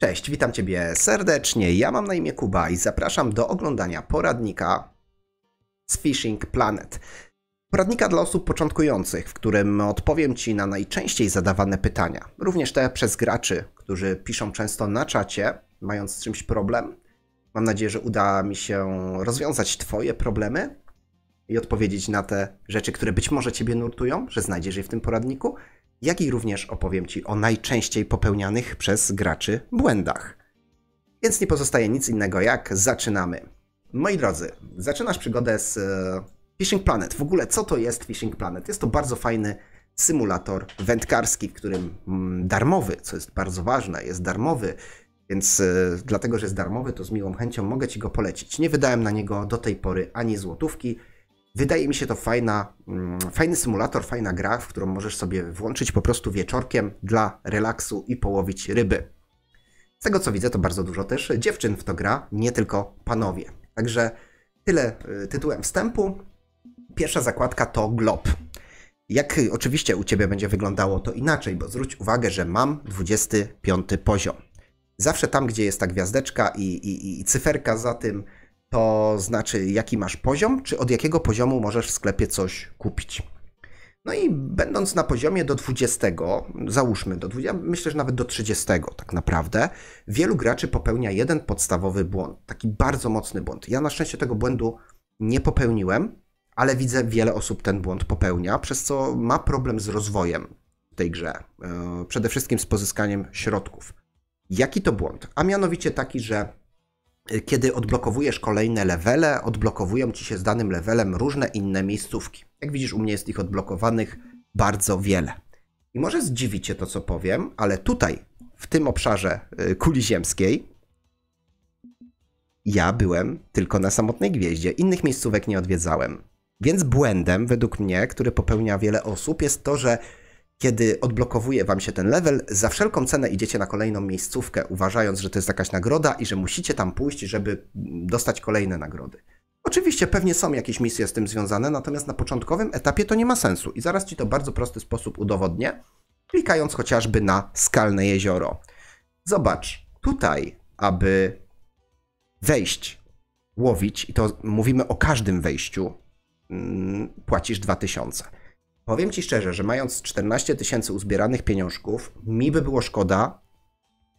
Cześć, witam Ciebie serdecznie. Ja mam na imię Kuba i zapraszam do oglądania poradnika z Fishing Planet. Poradnika dla osób początkujących, w którym odpowiem Ci na najczęściej zadawane pytania, również te przez graczy, którzy piszą często na czacie, mając z czymś problem. Mam nadzieję, że uda mi się rozwiązać Twoje problemy i odpowiedzieć na te rzeczy, które być może Ciebie nurtują, że znajdziesz je w tym poradniku jak i również opowiem Ci o najczęściej popełnianych przez graczy błędach. Więc nie pozostaje nic innego jak zaczynamy. Moi drodzy, zaczynasz przygodę z e, Fishing Planet. W ogóle co to jest Fishing Planet? Jest to bardzo fajny symulator wędkarski, w którym mm, darmowy, co jest bardzo ważne, jest darmowy, więc e, dlatego, że jest darmowy, to z miłą chęcią mogę Ci go polecić. Nie wydałem na niego do tej pory ani złotówki, Wydaje mi się to fajna, mm, fajny symulator, fajna gra, w którą możesz sobie włączyć po prostu wieczorkiem dla relaksu i połowić ryby. Z tego co widzę, to bardzo dużo też dziewczyn w to gra, nie tylko panowie. Także tyle y, tytułem wstępu. Pierwsza zakładka to glob. Jak oczywiście u Ciebie będzie wyglądało to inaczej, bo zwróć uwagę, że mam 25 poziom. Zawsze tam, gdzie jest ta gwiazdeczka i, i, i cyferka za tym, to znaczy jaki masz poziom, czy od jakiego poziomu możesz w sklepie coś kupić. No i będąc na poziomie do 20, załóżmy do 20, myślę, że nawet do 30 tak naprawdę, wielu graczy popełnia jeden podstawowy błąd, taki bardzo mocny błąd. Ja na szczęście tego błędu nie popełniłem, ale widzę wiele osób ten błąd popełnia, przez co ma problem z rozwojem w tej grze. E, przede wszystkim z pozyskaniem środków. Jaki to błąd? A mianowicie taki, że kiedy odblokowujesz kolejne levele, odblokowują ci się z danym levelem różne inne miejscówki. Jak widzisz, u mnie jest ich odblokowanych bardzo wiele. I może zdziwić cię to, co powiem, ale tutaj, w tym obszarze y, kuli ziemskiej, ja byłem tylko na samotnej gwieździe, innych miejscówek nie odwiedzałem. Więc błędem, według mnie, który popełnia wiele osób, jest to, że kiedy odblokowuje wam się ten level, za wszelką cenę idziecie na kolejną miejscówkę, uważając, że to jest jakaś nagroda i że musicie tam pójść, żeby dostać kolejne nagrody. Oczywiście pewnie są jakieś misje z tym związane, natomiast na początkowym etapie to nie ma sensu i zaraz ci to bardzo prosty sposób udowodnię, klikając chociażby na skalne jezioro. Zobacz, tutaj, aby wejść, łowić, i to mówimy o każdym wejściu, mm, płacisz 2000. Powiem ci szczerze, że mając 14 tysięcy uzbieranych pieniążków, mi by było szkoda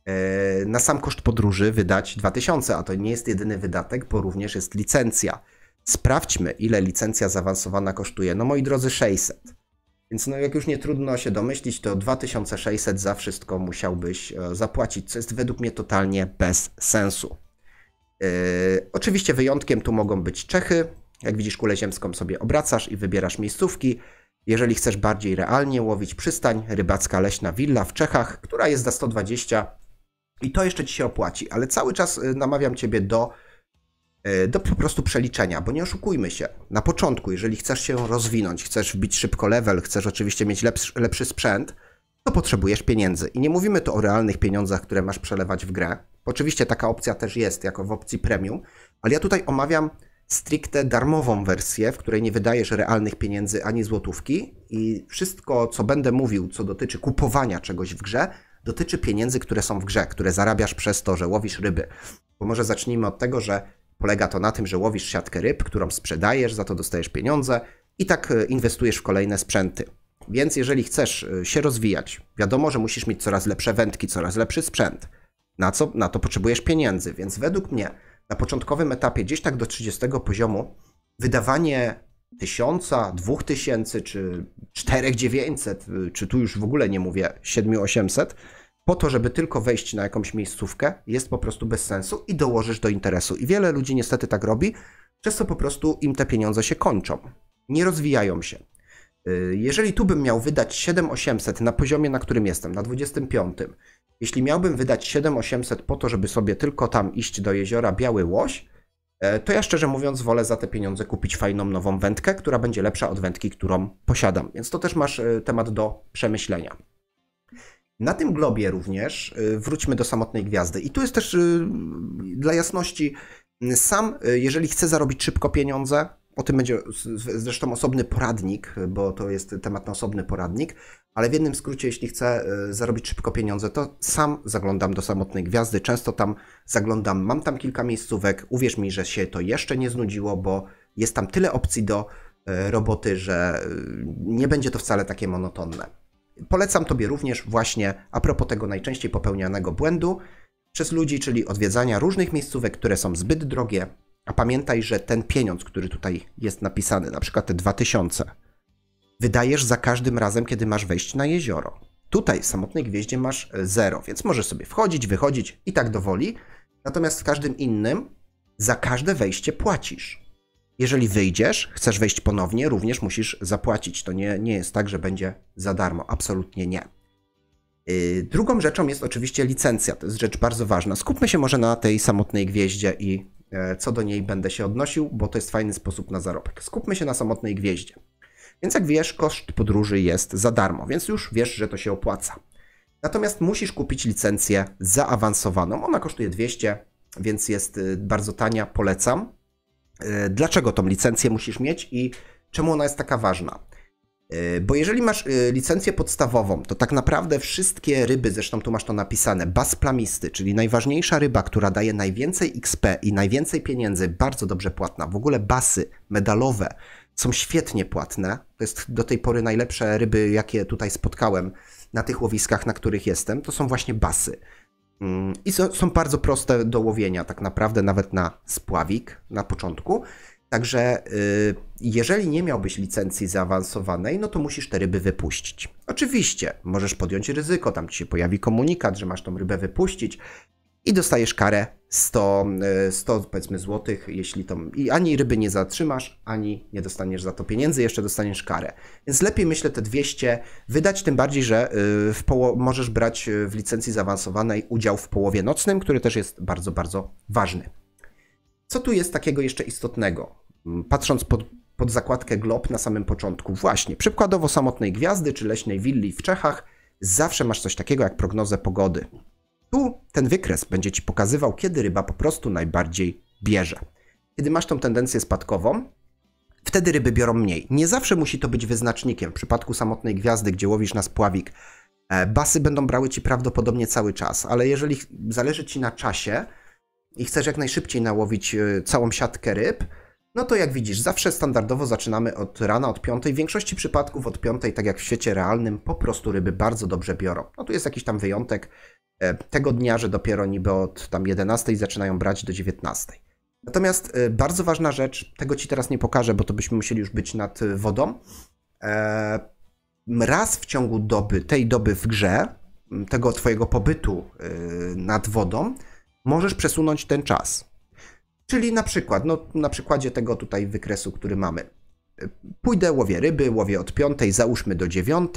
e, na sam koszt podróży wydać 2000, a to nie jest jedyny wydatek, bo również jest licencja. Sprawdźmy, ile licencja zaawansowana kosztuje. No moi drodzy, 600. Więc no jak już nie trudno się domyślić, to 2600 za wszystko musiałbyś e, zapłacić, co jest według mnie totalnie bez sensu. Yy, oczywiście wyjątkiem tu mogą być Czechy. Jak widzisz kulę ziemską sobie obracasz i wybierasz miejscówki. Jeżeli chcesz bardziej realnie łowić przystań, rybacka leśna willa w Czechach, która jest za 120 i to jeszcze ci się opłaci, ale cały czas y, namawiam ciebie do, y, do po prostu przeliczenia, bo nie oszukujmy się. Na początku, jeżeli chcesz się rozwinąć, chcesz wbić szybko level, chcesz oczywiście mieć lepszy, lepszy sprzęt, to potrzebujesz pieniędzy. I nie mówimy tu o realnych pieniądzach, które masz przelewać w grę. Oczywiście taka opcja też jest, jako w opcji premium, ale ja tutaj omawiam stricte darmową wersję, w której nie wydajesz realnych pieniędzy ani złotówki i wszystko, co będę mówił, co dotyczy kupowania czegoś w grze, dotyczy pieniędzy, które są w grze, które zarabiasz przez to, że łowisz ryby. Bo może zacznijmy od tego, że polega to na tym, że łowisz siatkę ryb, którą sprzedajesz, za to dostajesz pieniądze i tak e, inwestujesz w kolejne sprzęty. Więc jeżeli chcesz e, się rozwijać, wiadomo, że musisz mieć coraz lepsze wędki, coraz lepszy sprzęt. Na co? Na to potrzebujesz pieniędzy, więc według mnie na początkowym etapie, gdzieś tak do 30 poziomu, wydawanie 1000, 2000 czy 4900, y, czy tu już w ogóle nie mówię 7800, po to, żeby tylko wejść na jakąś miejscówkę, jest po prostu bez sensu i dołożysz do interesu. I wiele ludzi niestety tak robi, przez co po prostu im te pieniądze się kończą. Nie rozwijają się. Y, jeżeli tu bym miał wydać 7800 na poziomie, na którym jestem, na 25, jeśli miałbym wydać 7800 po to, żeby sobie tylko tam iść do jeziora Biały Łoś, e, to ja szczerze mówiąc wolę za te pieniądze kupić fajną nową wędkę, która będzie lepsza od wędki, którą posiadam. Więc to też masz e, temat do przemyślenia. Na tym globie również e, wróćmy do samotnej gwiazdy. I tu jest też dla jasności, sam jeżeli chcę zarobić szybko pieniądze, o tym będzie zresztą osobny poradnik, bo to jest temat na osobny poradnik, ale w jednym skrócie, jeśli chcę e, zarobić szybko pieniądze, to sam zaglądam do samotnej gwiazdy. Często tam zaglądam, mam tam kilka miejscówek. Uwierz mi, że się to jeszcze nie znudziło, bo jest tam tyle opcji do e, roboty, że e, nie będzie to wcale takie monotonne. Polecam Tobie również właśnie a propos tego najczęściej popełnianego błędu przez ludzi, czyli odwiedzania różnych miejscówek, które są zbyt drogie. A pamiętaj, że ten pieniądz, który tutaj jest napisany, na przykład te 2000, wydajesz za każdym razem, kiedy masz wejść na jezioro. Tutaj w samotnej gwieździe masz 0, e, więc możesz sobie wchodzić, wychodzić i tak dowoli. Natomiast w każdym innym za każde wejście płacisz. Jeżeli wyjdziesz, chcesz wejść ponownie, również musisz zapłacić. To nie, nie jest tak, że będzie za darmo. Absolutnie nie. E, drugą rzeczą jest oczywiście licencja. To jest rzecz bardzo ważna. Skupmy się może na tej samotnej gwieździe i e, co do niej będę się odnosił, bo to jest fajny sposób na zarobek. Skupmy się na samotnej gwieździe. Więc jak wiesz, koszt podróży jest za darmo, więc już wiesz, że to się opłaca. Natomiast musisz kupić licencję zaawansowaną. Ona kosztuje 200, więc jest y, bardzo tania, polecam. Y, dlaczego tą licencję musisz mieć i czemu ona jest taka ważna? Y, bo jeżeli masz licencję podstawową, to tak naprawdę wszystkie ryby, zresztą tu masz to napisane, bas plamisty, czyli najważniejsza ryba, która daje najwięcej XP i najwięcej pieniędzy, bardzo dobrze płatna. W ogóle basy medalowe są świetnie płatne. To jest do tej pory najlepsze ryby, jakie tutaj spotkałem na tych łowiskach, na których jestem. To są właśnie basy. Mm, I są bardzo proste do łowienia, tak naprawdę, nawet na spławik na początku. Także y, jeżeli nie miałbyś licencji zaawansowanej, no to musisz te ryby wypuścić. Oczywiście, możesz podjąć ryzyko, tam ci się pojawi komunikat, że masz tą rybę wypuścić, i dostajesz karę 100, 100 e, powiedzmy złotych, jeśli tam i ani ryby nie zatrzymasz, ani nie dostaniesz za to pieniędzy, jeszcze dostaniesz karę. Więc lepiej myślę te 200 wydać, tym bardziej, że y, w poło- możesz brać y, w licencji zaawansowanej udział w połowie nocnym, który też jest bardzo, bardzo ważny. Co tu jest takiego jeszcze istotnego? Mm, patrząc pod, pod zakładkę Glob na samym początku, właśnie przykładowo samotnej gwiazdy czy leśnej willi w Czechach, zawsze masz coś takiego jak prognozę pogody. Tu ten wykres będzie Ci pokazywał, kiedy ryba po prostu najbardziej bierze. Kiedy masz tą tendencję spadkową, wtedy ryby biorą mniej. Nie zawsze musi to być wyznacznikiem. W przypadku samotnej gwiazdy, gdzie łowisz na spławik, e, basy będą brały Ci prawdopodobnie cały czas, ale jeżeli zależy Ci na czasie i chcesz jak najszybciej nałowić e, całą siatkę ryb, no to jak widzisz, zawsze standardowo zaczynamy od rana, od piątej. W większości przypadków od piątej, tak jak w świecie realnym, po prostu ryby bardzo dobrze biorą. No tu jest jakiś tam wyjątek, E, tego dnia, że dopiero niby od tam 11 zaczynają brać do 19. Natomiast e, bardzo ważna rzecz, tego Ci teraz nie pokażę, bo to byśmy musieli już być nad e, wodą. Raz w ciągu doby, tej doby w grze, tego Twojego pobytu nad wodą, możesz przesunąć ten czas. Czyli na przykład, no na przykładzie tego tutaj wykresu, który mamy. Pójdę, łowię ryby, łowię od 5, załóżmy do 9.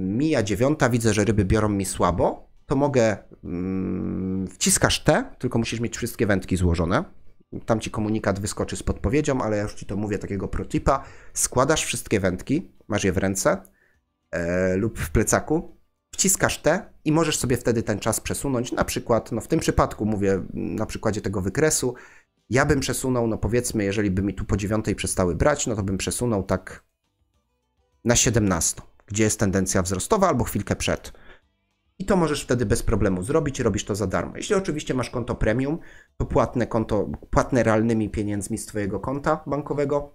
Mija 9, widzę, że ryby biorą mi słabo to mogę, mm, wciskasz T, tylko musisz mieć wszystkie wędki złożone. Tam ci komunikat wyskoczy z podpowiedzią, ale ja już ci to mówię takiego protipa. Składasz wszystkie wędki, masz je w ręce e, lub w plecaku, wciskasz T i możesz sobie wtedy ten czas przesunąć. Na przykład, no w tym przypadku mówię mm, na przykładzie tego wykresu, ja bym przesunął, no powiedzmy, jeżeli by mi tu po dziewiątej przestały brać, no to bym przesunął tak na 17, gdzie jest tendencja wzrostowa albo chwilkę przed. I to możesz wtedy bez problemu zrobić, robisz to za darmo. Jeśli oczywiście masz konto premium, to płatne konto, płatne realnymi pieniędzmi z Twojego konta bankowego,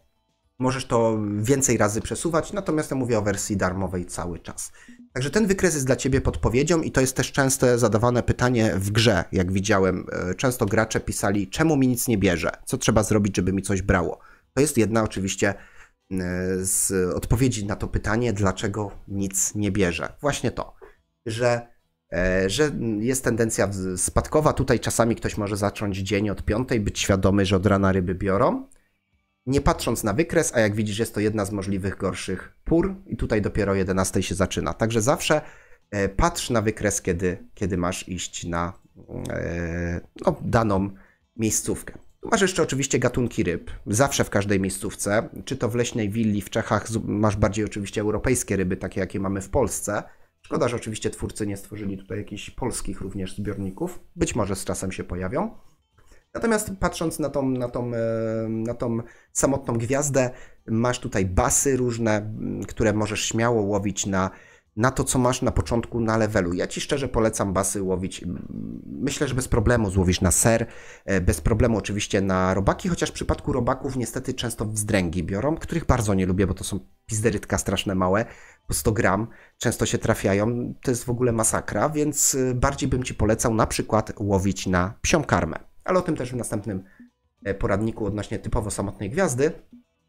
możesz to więcej razy przesuwać, natomiast ja mówię o wersji darmowej cały czas. Także ten wykres jest dla Ciebie podpowiedzią i to jest też częste zadawane pytanie w grze, jak widziałem. E, często gracze pisali, czemu mi nic nie bierze, co trzeba zrobić, żeby mi coś brało. To jest jedna oczywiście e, z odpowiedzi na to pytanie, dlaczego nic nie bierze. Właśnie to, że E, że jest tendencja spadkowa. Tutaj czasami ktoś może zacząć dzień od piątej, być świadomy, że od rana ryby biorą. Nie patrząc na wykres, a jak widzisz, jest to jedna z możliwych gorszych pór, i tutaj dopiero 11 się zaczyna. Także zawsze e, patrz na wykres, kiedy, kiedy masz iść na e, no, daną miejscówkę. Masz jeszcze oczywiście gatunki ryb, zawsze w każdej miejscówce, czy to w leśnej willi w Czechach, masz bardziej oczywiście europejskie ryby, takie jakie mamy w Polsce, Szkoda, że oczywiście twórcy nie stworzyli tutaj jakichś polskich również zbiorników. Być może z czasem się pojawią. Natomiast patrząc na tą, na tą, e, na tą samotną gwiazdę, masz tutaj basy różne, które możesz śmiało łowić na na to, co masz na początku na levelu. Ja ci szczerze polecam basy łowić. Myślę, że bez problemu złowisz na ser, e, bez problemu oczywiście na robaki, chociaż w przypadku robaków niestety często wzdręgi biorą, których bardzo nie lubię, bo to są pizderytka straszne małe, po 100 gram, często się trafiają. To jest w ogóle masakra, więc e, bardziej bym ci polecał na przykład łowić na psią karmę. Ale o tym też w następnym e, poradniku odnośnie typowo samotnej gwiazdy.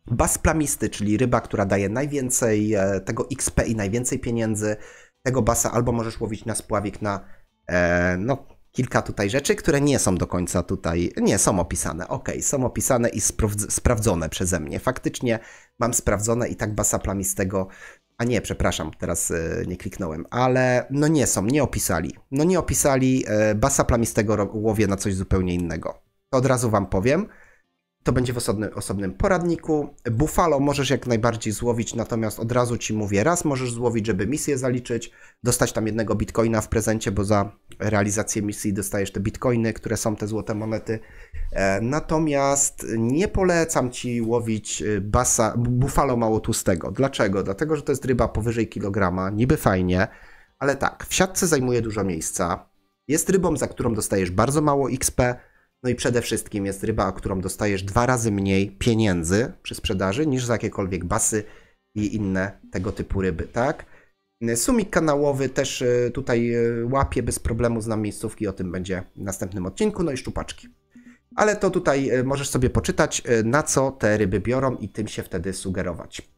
Bas plamisty, czyli ryba, która daje najwięcej e, tego XP i najwięcej pieniędzy, tego basa albo możesz łowić na spławik na e, no, kilka tutaj rzeczy, które nie są do końca tutaj, nie, są opisane, ok, są opisane i sprawdz sprawdzone przeze mnie. Faktycznie mam sprawdzone i tak basa plamistego, a nie, przepraszam, teraz e, nie kliknąłem, ale no nie są, nie opisali. No nie opisali, basa plamistego łowię na coś zupełnie innego. To od razu wam powiem. To będzie w osobnym poradniku. Buffalo możesz jak najbardziej złowić, natomiast od razu ci mówię, raz możesz złowić, żeby misję zaliczyć, dostać tam jednego bitcoina w prezencie, bo za realizację misji dostajesz te bitcoiny, które są te złote monety. E, natomiast nie polecam ci łowić e, basa, buffalo mało tłustego. Dlaczego? Dlatego, że to jest ryba powyżej kilograma, niby fajnie, ale tak, w siatce zajmuje dużo miejsca, jest rybą, za którą dostajesz bardzo mało XP, no i przede wszystkim jest ryba, którą dostajesz dwa razy mniej pieniędzy przy sprzedaży niż za jakiekolwiek basy i inne tego typu ryby, tak? Sumik kanałowy też e, tutaj e, łapie bez problemu, znam miejscówki, o tym będzie w następnym odcinku, no i szczupaczki. Ale to tutaj e, możesz sobie poczytać, na co te ryby biorą i tym się wtedy sugerować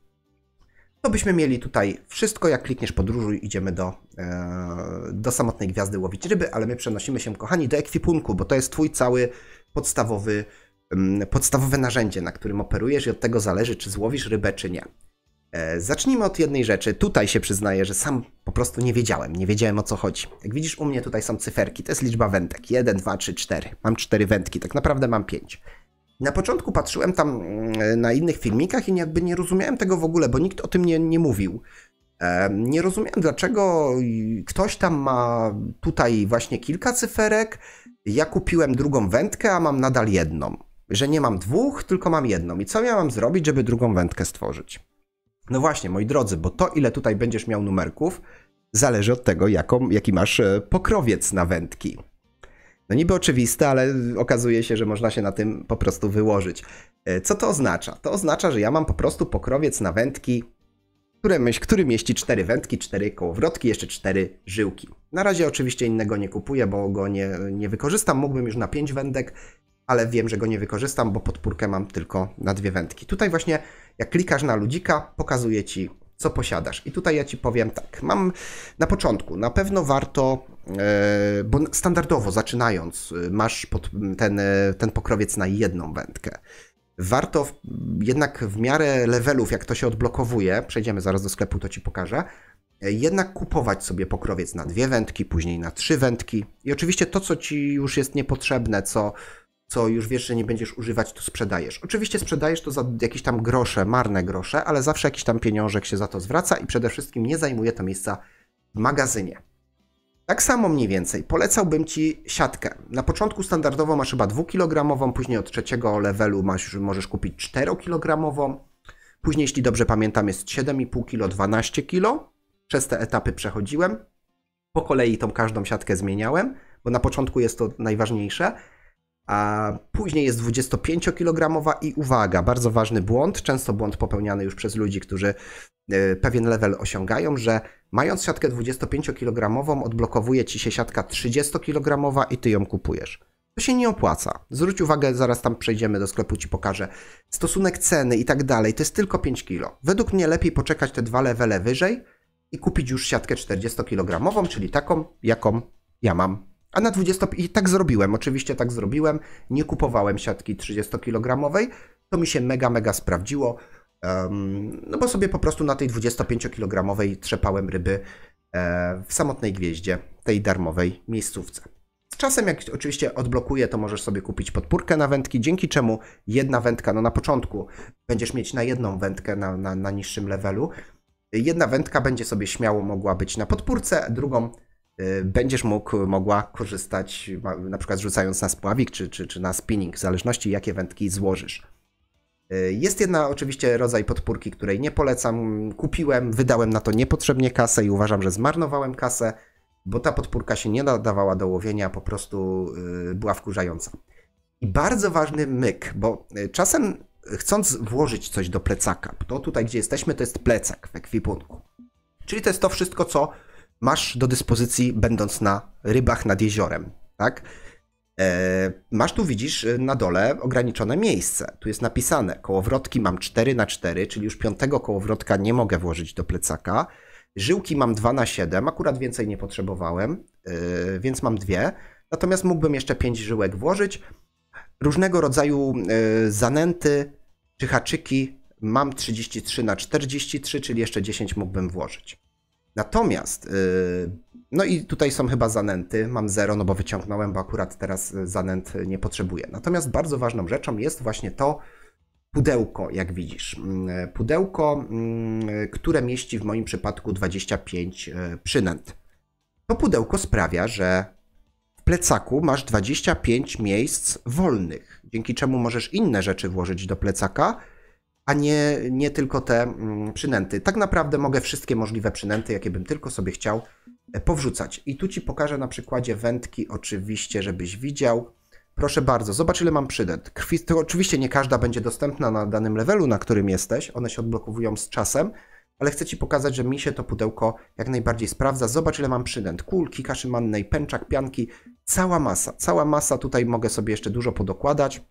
to no byśmy mieli tutaj wszystko. Jak klikniesz podróżuj, idziemy do, e, do samotnej gwiazdy łowić ryby, ale my przenosimy się, kochani, do ekwipunku, bo to jest twój cały podstawowy, mm, podstawowe narzędzie, na którym operujesz i od tego zależy, czy złowisz rybę, czy nie. E, zacznijmy od jednej rzeczy. Tutaj się przyznaję, że sam po prostu nie wiedziałem. Nie wiedziałem o co chodzi. Jak widzisz, u mnie tutaj są cyferki. To jest liczba wędek. 1, 2, 3, 4. Mam cztery wędki. Tak naprawdę mam 5. Na początku patrzyłem tam mm, na innych filmikach i jakby nie rozumiałem tego w ogóle, bo nikt o tym nie, nie mówił. Nie rozumiem, dlaczego ktoś tam ma tutaj właśnie kilka cyferek. Ja kupiłem drugą wędkę, a mam nadal jedną. Że nie mam dwóch, tylko mam jedną. I co ja mam zrobić, żeby drugą wędkę stworzyć? No właśnie, moi drodzy, bo to, ile tutaj będziesz miał numerków, zależy od tego, jaką, jaki masz e, pokrowiec na wędki. No niby oczywiste, ale okazuje się, że można się na tym po prostu wyłożyć. E, co to oznacza? To oznacza, że ja mam po prostu pokrowiec na wędki, który, który mieści cztery wędki, cztery kołowrotki, jeszcze cztery żyłki. Na razie oczywiście innego nie kupuję, bo go nie, nie wykorzystam. Mógłbym już na pięć wędek, ale wiem, że go nie wykorzystam, bo podpórkę mam tylko na dwie wędki. Tutaj właśnie jak klikasz na ludzika, pokazuje ci co posiadasz. I tutaj ja ci powiem tak, mam na początku, na pewno warto E, bo standardowo zaczynając, y, masz ten, e, ten pokrowiec na jedną wędkę. Warto jednak w miarę levelów, jak to się odblokowuje, przejdziemy zaraz do sklepu, to ci pokażę, e, jednak kupować sobie pokrowiec na dwie wędki, później na trzy wędki. I oczywiście to, co ci już jest niepotrzebne, co, co już wiesz, że nie będziesz używać, to sprzedajesz. Oczywiście sprzedajesz to za jakieś tam grosze, marne grosze, ale zawsze jakiś tam pieniążek się za to zwraca i przede wszystkim nie zajmuje to miejsca w magazynie. Tak samo mniej więcej polecałbym Ci siatkę. Na początku standardowo masz chyba 2 kg, później od trzeciego levelu masz, możesz kupić 4 kg, później jeśli dobrze pamiętam jest 7,5 kg, 12 kg. Przez te etapy przechodziłem. Po kolei tą każdą siatkę zmieniałem, bo na początku jest to najważniejsze a później jest 25 kg i uwaga, bardzo ważny błąd, często błąd popełniany już przez ludzi, którzy e, pewien level osiągają, że mając siatkę 25 kg, odblokowuje ci się siatka 30-kilogramowa i ty ją kupujesz. To się nie opłaca. Zwróć uwagę, zaraz tam przejdziemy do sklepu, ci pokażę. Stosunek ceny i tak dalej, to jest tylko 5 kilo. Według mnie lepiej poczekać te dwa levele wyżej i kupić już siatkę 40-kilogramową, czyli taką, jaką ja mam a na 20 i tak zrobiłem, oczywiście tak zrobiłem. Nie kupowałem siatki 30 kg. To mi się mega, mega sprawdziło. Um, no bo sobie po prostu na tej 25 kg trzepałem ryby e, w samotnej gwieździe, tej darmowej miejscówce. Z czasem, jak oczywiście odblokuję, to możesz sobie kupić podpórkę na wędki, dzięki czemu jedna wędka, no na początku będziesz mieć na jedną wędkę na, na, na niższym levelu. Jedna wędka będzie sobie śmiało mogła być na podpórce, drugą Y, będziesz mógł, mogła korzystać na przykład rzucając na spławik czy, czy, czy na spinning, w zależności jakie wędki złożysz. Y, jest jedna oczywiście rodzaj podpórki, której nie polecam. Kupiłem, wydałem na to niepotrzebnie kasę i uważam, że zmarnowałem kasę, bo ta podpórka się nie nadawała do łowienia, po prostu y, była wkurzająca. I bardzo ważny myk, bo czasem chcąc włożyć coś do plecaka, to tutaj gdzie jesteśmy to jest plecak w ekwipunku. Czyli to jest to wszystko, co masz do dyspozycji, będąc na rybach nad jeziorem, tak? E, masz tu, widzisz, na dole ograniczone miejsce. Tu jest napisane, kołowrotki mam 4 na 4 czyli już piątego kołowrotka nie mogę włożyć do plecaka. Żyłki mam 2 na 7 akurat więcej nie potrzebowałem, e, więc mam dwie. Natomiast mógłbym jeszcze 5 żyłek włożyć. Różnego rodzaju e, zanęty czy haczyki mam 33 na 43 czyli jeszcze 10 mógłbym włożyć. Natomiast, y, no i tutaj są chyba zanęty, mam zero, no bo wyciągnąłem, bo akurat teraz y, zanęt y, nie potrzebuję. Natomiast bardzo ważną rzeczą jest właśnie to pudełko, jak widzisz. Mm, pudełko, mm, które mieści w moim przypadku 25 przynęt. To pudełko sprawia, że w plecaku masz 25 miejsc wolnych, dzięki czemu możesz inne rzeczy włożyć do plecaka, a nie, nie tylko te mm, przynęty. Tak naprawdę mogę wszystkie możliwe przynęty, jakie bym tylko sobie chciał, e, powrzucać. I tu Ci pokażę na przykładzie wędki, oczywiście, żebyś widział. Proszę bardzo, zobacz ile mam przynęt. Krwi, to oczywiście nie każda będzie dostępna na danym levelu, na którym jesteś. One się odblokowują z czasem, ale chcę Ci pokazać, że mi się to pudełko jak najbardziej sprawdza. Zobacz ile mam przynęt. Kulki, kaszy mannej, pęczak, pianki. Cała masa, cała masa. Tutaj mogę sobie jeszcze dużo podokładać.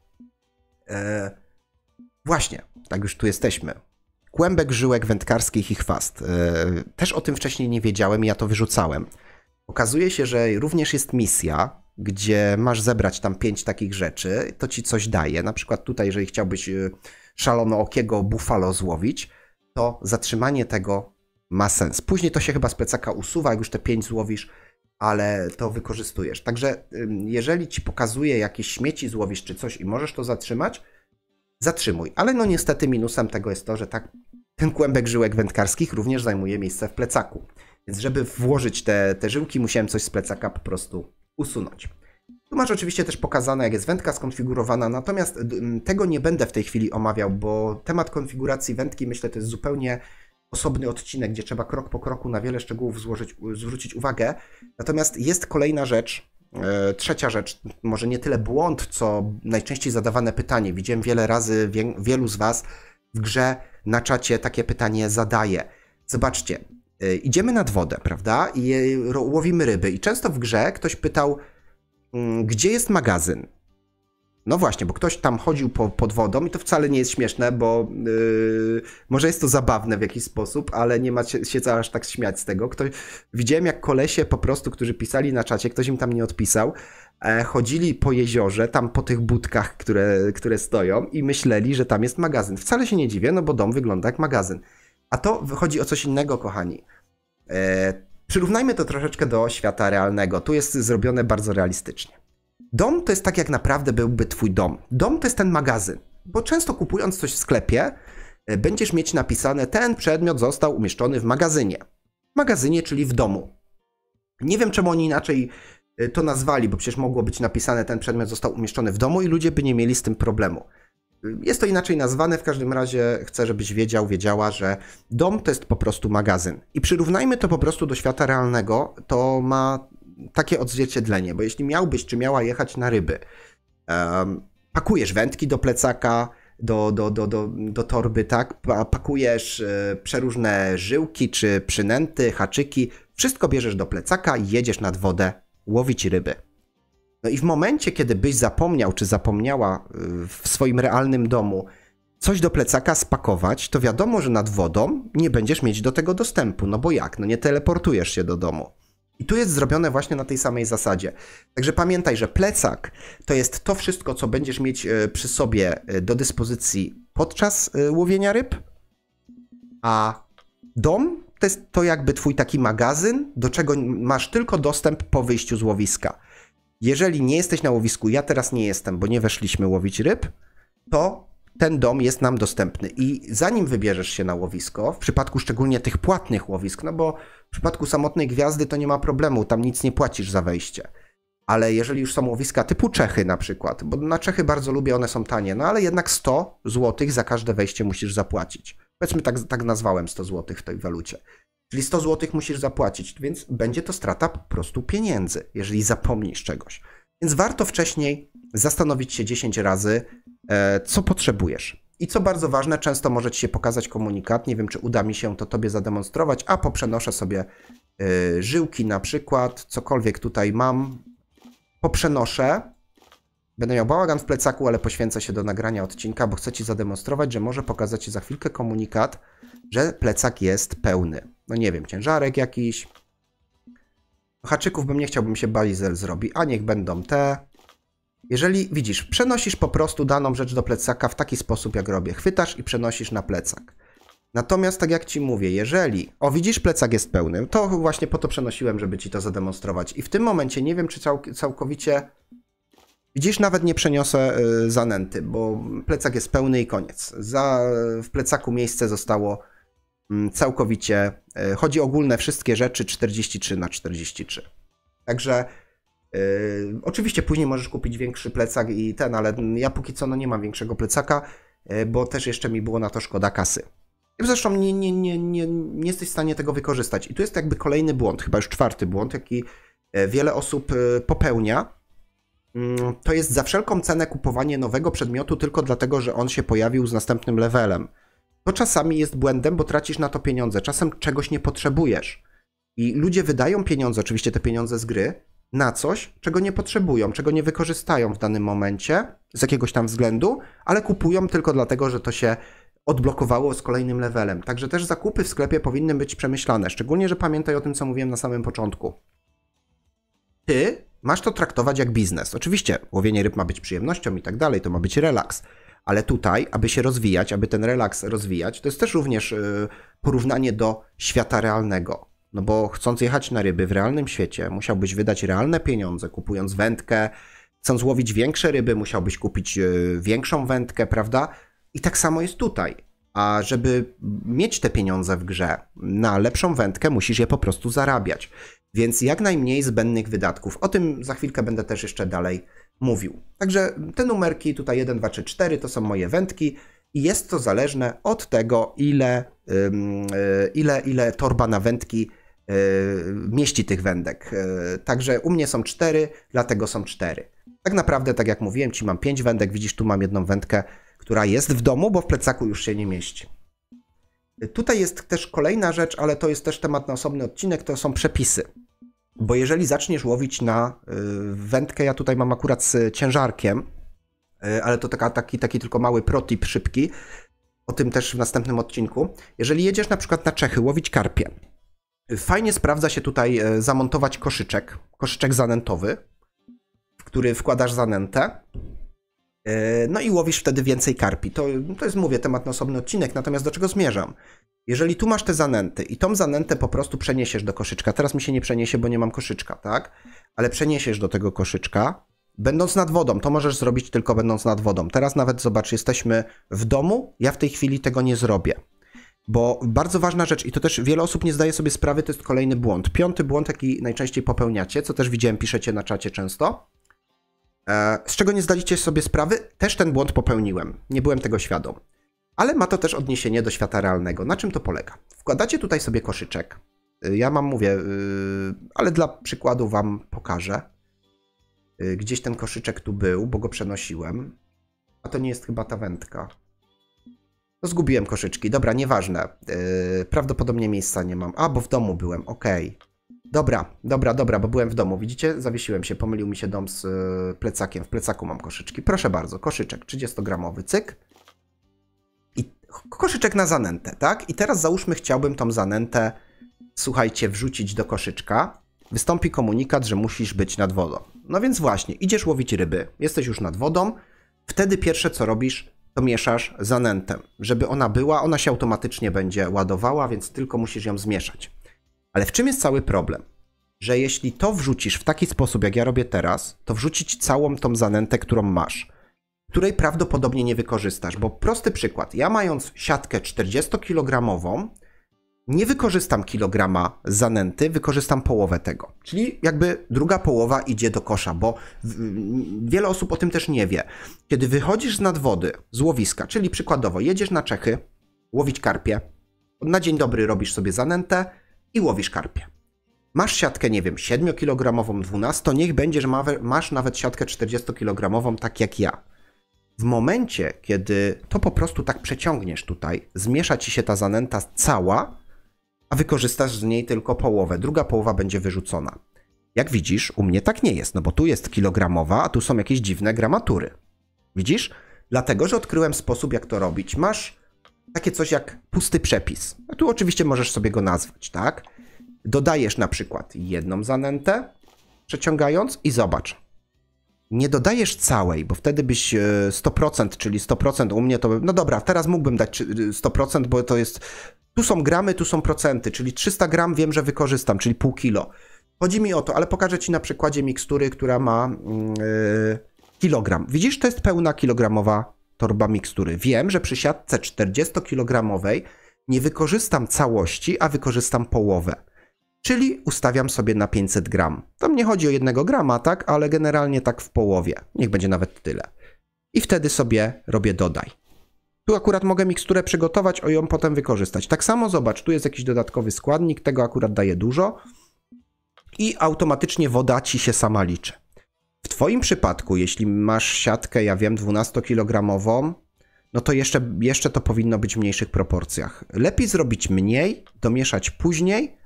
E, Właśnie, tak już tu jesteśmy. Kłębek żyłek wędkarskich i chwast. E, też o tym wcześniej nie wiedziałem i ja to wyrzucałem. Okazuje się, że również jest misja, gdzie masz zebrać tam pięć takich rzeczy, to ci coś daje. Na przykład tutaj, jeżeli chciałbyś e, szalonookiego bufalo złowić, to zatrzymanie tego ma sens. Później to się chyba z plecaka usuwa, jak już te pięć złowisz, ale to wykorzystujesz. Także jeżeli ci pokazuje jakieś śmieci złowisz czy coś i możesz to zatrzymać, zatrzymuj. Ale no niestety minusem tego jest to, że tak ten kłębek żyłek wędkarskich również zajmuje miejsce w plecaku. Więc żeby włożyć te, te żyłki, musiałem coś z plecaka po prostu usunąć. Tu masz oczywiście też pokazane, jak jest wędka skonfigurowana, natomiast tego nie będę w tej chwili omawiał, bo temat konfiguracji wędki myślę to jest zupełnie osobny odcinek, gdzie trzeba krok po kroku na wiele szczegółów złożyć, zwrócić uwagę. Natomiast jest kolejna rzecz, E, trzecia rzecz, może nie tyle błąd, co najczęściej zadawane pytanie. Widziałem wiele razy, wie, wielu z Was w grze na czacie takie pytanie zadaje. Zobaczcie, e, idziemy nad wodę, prawda? I łowimy ryby. I często w grze ktoś pytał, mm, gdzie jest magazyn? No właśnie, bo ktoś tam chodził po, pod wodą i to wcale nie jest śmieszne, bo yy, może jest to zabawne w jakiś sposób, ale nie ma się co aż tak śmiać z tego. Ktoś, widziałem jak kolesie po prostu, którzy pisali na czacie, ktoś im tam nie odpisał, e, chodzili po jeziorze, tam po tych budkach, które, które stoją i myśleli, że tam jest magazyn. Wcale się nie dziwię, no bo dom wygląda jak magazyn. A to wychodzi o coś innego, kochani. E, przyrównajmy to troszeczkę do świata realnego. Tu jest zrobione bardzo realistycznie. Dom to jest tak, jak naprawdę byłby twój dom. Dom to jest ten magazyn, bo często kupując coś w sklepie, e, będziesz mieć napisane, ten przedmiot został umieszczony w magazynie. W magazynie, czyli w domu. Nie wiem, czemu oni inaczej e, to nazwali, bo przecież mogło być napisane, ten przedmiot został umieszczony w domu i ludzie by nie mieli z tym problemu. E, jest to inaczej nazwane, w każdym razie chcę, żebyś wiedział, wiedziała, że dom to jest po prostu magazyn. I przyrównajmy to po prostu do świata realnego, to ma takie odzwierciedlenie, bo jeśli miałbyś czy miała jechać na ryby, um, pakujesz wędki do plecaka, do, do, do, do, do torby, tak? Pakujesz y, przeróżne żyłki czy przynęty, haczyki, wszystko bierzesz do plecaka i jedziesz nad wodę łowić ryby. No i w momencie, kiedy byś zapomniał czy zapomniała e, w swoim realnym domu coś do plecaka spakować, to wiadomo, że nad wodą nie będziesz mieć do tego dostępu, no bo jak? No nie teleportujesz się do domu. I tu jest zrobione właśnie na tej samej zasadzie. Także pamiętaj, że plecak to jest to wszystko, co będziesz mieć e, przy sobie e, do dyspozycji podczas e, łowienia ryb, a dom to jest to jakby twój taki magazyn, do czego masz tylko dostęp po wyjściu z łowiska. Jeżeli nie jesteś na łowisku, ja teraz nie jestem, bo nie weszliśmy łowić ryb, to ten dom jest nam dostępny. I zanim wybierzesz się na łowisko, w przypadku szczególnie tych płatnych łowisk, no bo w przypadku samotnej gwiazdy to nie ma problemu, tam nic nie płacisz za wejście. Ale jeżeli już są łowiska typu Czechy na przykład, bo na Czechy bardzo lubię, one są tanie, no ale jednak 100 zł za każde wejście musisz zapłacić. Powiedzmy, tak, tak nazwałem 100 zł w tej walucie. Czyli 100 zł musisz zapłacić, więc będzie to strata po prostu pieniędzy, jeżeli zapomnisz czegoś. Więc warto wcześniej zastanowić się 10 razy, E, co potrzebujesz. I co bardzo ważne, często może Ci się pokazać komunikat, nie wiem czy uda mi się to Tobie zademonstrować, a poprzenoszę sobie e, żyłki na przykład, cokolwiek tutaj mam, poprzenoszę. Będę miał bałagan w plecaku, ale poświęcę się do nagrania odcinka, bo chcę Ci zademonstrować, że może pokazać Ci za chwilkę komunikat, że plecak jest pełny. No nie wiem, ciężarek jakiś. Haczyków bym nie chciał, bym się balizel zrobi, a niech będą te. Jeżeli widzisz, przenosisz po prostu daną rzecz do plecaka w taki sposób, jak robię. Chwytasz i przenosisz na plecak. Natomiast, tak jak ci mówię, jeżeli. O, widzisz, plecak jest pełny. To właśnie po to przenosiłem, żeby ci to zademonstrować. I w tym momencie nie wiem, czy całkowicie. Widzisz, nawet nie przeniosę y, zanęty, bo plecak jest pełny i koniec. Za, w plecaku miejsce zostało mm, całkowicie. Y, chodzi o ogólne wszystkie rzeczy 43 na 43. Także E, oczywiście później możesz kupić większy plecak i ten, ale ja póki co no nie mam większego plecaka, e, bo też jeszcze mi było na to szkoda kasy. Zresztą nie, nie, nie, nie, nie jesteś w stanie tego wykorzystać. I tu jest jakby kolejny błąd, chyba już czwarty błąd, jaki e, wiele osób popełnia. Mm, to jest za wszelką cenę kupowanie nowego przedmiotu tylko dlatego, że on się pojawił z następnym levelem. To czasami jest błędem, bo tracisz na to pieniądze. Czasem czegoś nie potrzebujesz. I ludzie wydają pieniądze, oczywiście te pieniądze z gry, na coś, czego nie potrzebują, czego nie wykorzystają w danym momencie z jakiegoś tam względu, ale kupują tylko dlatego, że to się odblokowało z kolejnym levelem. Także też zakupy w sklepie powinny być przemyślane, szczególnie, że pamiętaj o tym, co mówiłem na samym początku. Ty masz to traktować jak biznes. Oczywiście łowienie ryb ma być przyjemnością i tak dalej, to ma być relaks. Ale tutaj, aby się rozwijać, aby ten relaks rozwijać, to jest też również yy, porównanie do świata realnego no bo chcąc jechać na ryby w realnym świecie, musiałbyś wydać realne pieniądze, kupując wędkę. Chcąc łowić większe ryby, musiałbyś kupić e, większą wędkę, prawda? I tak samo jest tutaj. A żeby mieć te pieniądze w grze na lepszą wędkę, musisz je po prostu zarabiać. Więc jak najmniej zbędnych wydatków. O tym za chwilkę będę też jeszcze dalej mówił. Także te numerki tutaj 1, 2, 3, 4 to są moje wędki i jest to zależne od tego, ile, e, ile, ile torba na wędki E, mieści tych wędek. E, także u mnie są cztery, dlatego są cztery. Tak naprawdę, tak jak mówiłem ci, mam pięć wędek, widzisz, tu mam jedną wędkę, która jest w domu, bo w plecaku już się nie mieści. E, tutaj jest też kolejna rzecz, ale to jest też temat na osobny odcinek, to są przepisy. Bo jeżeli zaczniesz łowić na wędkę, ja tutaj mam akurat z ciężarkiem, ale to taka, taki, taki tylko mały protip szybki, o tym też w następnym odcinku. Jeżeli jedziesz na przykład na Czechy łowić karpie, Fajnie sprawdza się tutaj e, zamontować koszyczek, koszyczek zanętowy, w który wkładasz zanętę. E, no i łowisz wtedy więcej karpi. To, to jest, mówię, temat na osobny odcinek, natomiast do czego zmierzam? Jeżeli tu masz te zanęty i tą zanętę po prostu przeniesiesz do koszyczka, teraz mi się nie przeniesie, bo nie mam koszyczka, tak? Ale przeniesiesz do tego koszyczka, będąc nad wodą, to możesz zrobić tylko będąc nad wodą. Teraz nawet zobacz, jesteśmy w domu, ja w tej chwili tego nie zrobię. Bo bardzo ważna rzecz, i to też wiele osób nie zdaje sobie sprawy, to jest kolejny błąd. Piąty błąd, jaki najczęściej popełniacie, co też widziałem, piszecie na czacie często. E, z czego nie zdaliście sobie sprawy, też ten błąd popełniłem. Nie byłem tego świadom. Ale ma to też odniesienie do świata realnego. Na czym to polega? Wkładacie tutaj sobie koszyczek. E, ja mam, mówię, e, ale dla przykładu wam pokażę. Gdzieś ten koszyczek tu był, bo go przenosiłem. A to nie jest chyba ta wędka. No zgubiłem koszyczki, dobra, nieważne. Yy, prawdopodobnie miejsca nie mam. A, bo w domu byłem, okej. Okay. Dobra, dobra, dobra, bo byłem w domu, widzicie? Zawiesiłem się, pomylił mi się dom z yy, plecakiem. W plecaku mam koszyczki. Proszę bardzo, koszyczek 30-gramowy, cyk. I koszyczek na zanętę, tak? I teraz załóżmy, chciałbym tą zanętę, słuchajcie, wrzucić do koszyczka. Wystąpi komunikat, że musisz być nad wodą. No więc właśnie, idziesz łowić ryby, jesteś już nad wodą. Wtedy pierwsze co robisz, to mieszasz z Żeby ona była, ona się automatycznie będzie ładowała, więc tylko musisz ją zmieszać. Ale w czym jest cały problem? Że jeśli to wrzucisz w taki sposób, jak ja robię teraz, to wrzucić całą tą zanętę, którą masz, której prawdopodobnie nie wykorzystasz. Bo prosty przykład. Ja mając siatkę 40 kg, nie wykorzystam kilograma zanęty, wykorzystam połowę tego. Czyli jakby druga połowa idzie do kosza, bo wiele osób o tym też nie wie. Kiedy wychodzisz z nadwody, z łowiska, czyli przykładowo jedziesz na Czechy łowić karpie, na dzień dobry robisz sobie zanętę i łowisz karpie. Masz siatkę, nie wiem, 7 kg, 12, to niech będzie, że masz nawet siatkę 40 kg, tak jak ja. W momencie, kiedy to po prostu tak przeciągniesz tutaj, zmiesza ci się ta zanęta cała, wykorzystasz z niej tylko połowę. Druga połowa będzie wyrzucona. Jak widzisz, u mnie tak nie jest, no bo tu jest kilogramowa, a tu są jakieś dziwne gramatury. Widzisz? Dlatego, że odkryłem sposób, jak to robić. Masz takie coś jak pusty przepis. A tu oczywiście możesz sobie go nazwać, tak? Dodajesz na przykład jedną zanętę, przeciągając i zobacz. Nie dodajesz całej, bo wtedy byś 100%, e, czyli 100% u mnie to... No dobra, teraz mógłbym dać 100%, e, bo to jest tu są gramy, tu są procenty, czyli 300 gram wiem, że wykorzystam, czyli pół kilo. Chodzi mi o to, ale pokażę Ci na przykładzie mikstury, która ma yy, kilogram. Widzisz, to jest pełna kilogramowa torba mikstury. Wiem, że przy siatce 40-kilogramowej nie wykorzystam całości, a wykorzystam połowę. Czyli ustawiam sobie na 500 gram. Tam nie chodzi o jednego grama, tak, ale generalnie tak w połowie. Niech będzie nawet tyle. I wtedy sobie robię dodaj. Tu akurat mogę miksturę przygotować, o ją potem wykorzystać. Tak samo zobacz, tu jest jakiś dodatkowy składnik, tego akurat daje dużo i automatycznie woda ci się sama liczy. W Twoim przypadku, jeśli masz siatkę, ja wiem, 12-kilogramową, no to jeszcze, jeszcze to powinno być w mniejszych proporcjach. Lepiej zrobić mniej, domieszać później.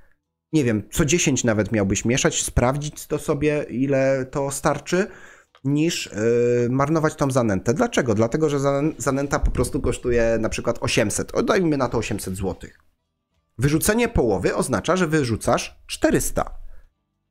Nie wiem, co 10 nawet miałbyś mieszać, sprawdzić to sobie, ile to starczy niż yy, marnować tą zanętę. Dlaczego? Dlatego, że zanęta po prostu kosztuje na przykład 800. Oddajmy na to 800 zł. Wyrzucenie połowy oznacza, że wyrzucasz 400.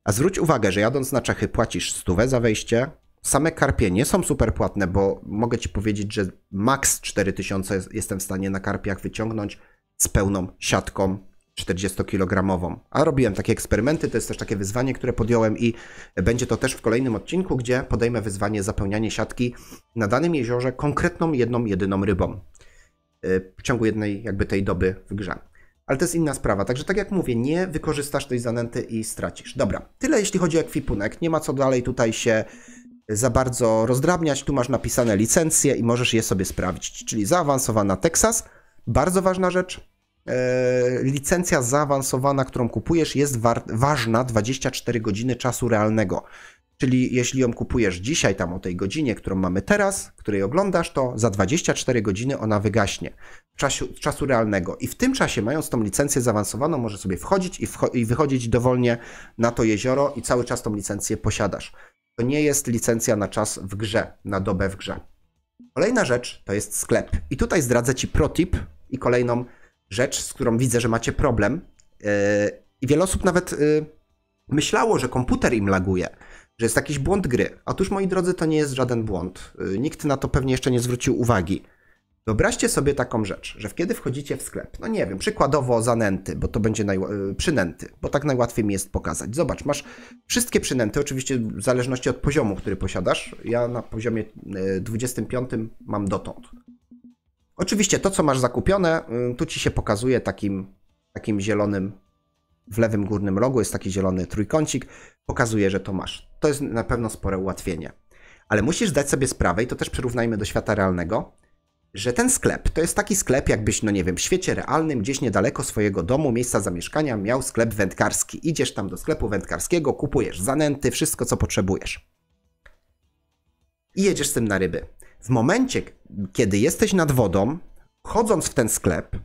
A zwróć uwagę, że jadąc na Czechy płacisz stówę za wejście. Same karpie nie są super płatne, bo mogę ci powiedzieć, że maks 4000 jestem w stanie na karpiach wyciągnąć z pełną siatką 40-kilogramową. A robiłem takie eksperymenty, to jest też takie wyzwanie, które podjąłem i będzie to też w kolejnym odcinku, gdzie podejmę wyzwanie zapełnianie siatki na danym jeziorze konkretną jedną, jedyną rybą y, w ciągu jednej jakby tej doby w grze. Ale to jest inna sprawa. Także tak jak mówię, nie wykorzystasz tej zanęty i stracisz. Dobra, tyle jeśli chodzi o ekwipunek. Nie ma co dalej tutaj się za bardzo rozdrabniać. Tu masz napisane licencje i możesz je sobie sprawdzić. Czyli zaawansowana Texas. Bardzo ważna rzecz, E, licencja zaawansowana, którą kupujesz, jest wa ważna 24 godziny czasu realnego. Czyli jeśli ją kupujesz dzisiaj, tam o tej godzinie, którą mamy teraz, której oglądasz, to za 24 godziny ona wygaśnie czasu, czasu realnego. I w tym czasie, mając tą licencję zaawansowaną, może sobie wchodzić i, wcho i wychodzić dowolnie na to jezioro i cały czas tą licencję posiadasz. To nie jest licencja na czas w grze, na dobę w grze. Kolejna rzecz to jest sklep. I tutaj zdradzę Ci protip i kolejną rzecz, z którą widzę, że macie problem. Yy, I wiele osób nawet yy, myślało, że komputer im laguje, że jest jakiś błąd gry. Otóż, moi drodzy, to nie jest żaden błąd. Yy, nikt na to pewnie jeszcze nie zwrócił uwagi. Wyobraźcie sobie taką rzecz, że kiedy wchodzicie w sklep, no nie wiem, przykładowo zanęty, bo to będzie najł- przynęty, bo tak najłatwiej mi jest pokazać. Zobacz, masz wszystkie przynęty, oczywiście w zależności od poziomu, który posiadasz. Ja na poziomie 25 mam dotąd. Oczywiście to, co masz zakupione, mm, tu ci się pokazuje takim, takim zielonym, w lewym górnym rogu jest taki zielony trójkącik, pokazuje, że to masz. To jest na pewno spore ułatwienie. Ale musisz zdać sobie sprawę, i to też przyrównajmy do świata realnego, że ten sklep to jest taki sklep, jakbyś, no nie wiem, w świecie realnym, gdzieś niedaleko swojego domu, miejsca zamieszkania, miał sklep wędkarski. Idziesz tam do sklepu wędkarskiego, kupujesz zanęty, wszystko co potrzebujesz. I jedziesz z tym na ryby. W momencie, kiedy jesteś nad wodą, chodząc w ten sklep,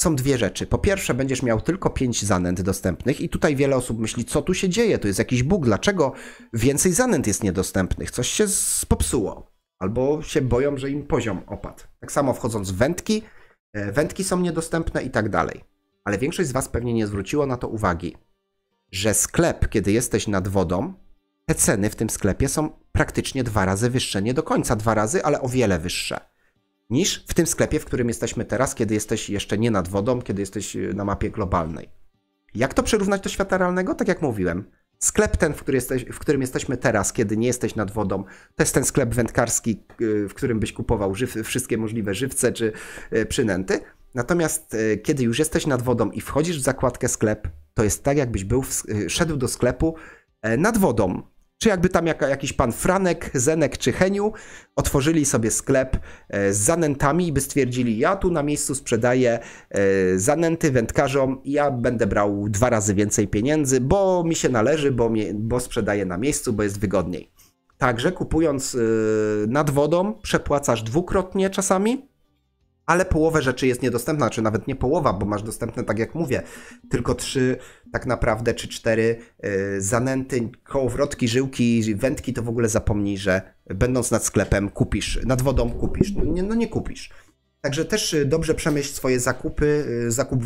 są dwie rzeczy. Po pierwsze, będziesz miał tylko pięć zanęt dostępnych, i tutaj wiele osób myśli, co tu się dzieje, to jest jakiś bóg, dlaczego więcej zanęt jest niedostępnych, coś się popsuło, albo się boją, że im poziom opadł. Tak samo wchodząc w wędki, e, wędki są niedostępne i tak dalej. Ale większość z Was pewnie nie zwróciło na to uwagi, że sklep, kiedy jesteś nad wodą, te ceny w tym sklepie są praktycznie dwa razy wyższe. Nie do końca dwa razy, ale o wiele wyższe niż w tym sklepie, w którym jesteśmy teraz, kiedy jesteś jeszcze nie nad wodą, kiedy jesteś y, na mapie globalnej. Jak to przyrównać do świata realnego? Tak jak mówiłem, sklep ten, w, jesteś, w, którym jesteśmy teraz, kiedy nie jesteś nad wodą, to jest ten sklep wędkarski, y, w którym byś kupował żyw, wszystkie możliwe żywce czy y, przynęty. Natomiast kiedy już jesteś nad wodą i wchodzisz w zakładkę sklep, to jest tak, jakbyś był w, szedł do sklepu e, nad wodą czy jakby tam jakiś pan Franek, Zenek czy Heniu otworzyli sobie sklep e, z zanętami i by stwierdzili, ja tu na miejscu sprzedaję e, zanęty wędkarzom i ja będę brał dwa razy więcej pieniędzy, bo mi się należy, bo, bo sprzedaję na miejscu, bo jest wygodniej. Także kupując e, nad wodą przepłacasz dwukrotnie czasami, ale połowę rzeczy jest niedostępna, czy nawet nie połowa, bo masz dostępne, tak jak mówię, tylko trzy tak naprawdę, czy cztery yy, zanęty, kołowrotki, żyłki, wędki, to w ogóle zapomnij, że będąc nad sklepem kupisz, nad wodą kupisz, no nie, no nie kupisz. Także też y, dobrze przemyśl swoje zakupy, y, zakup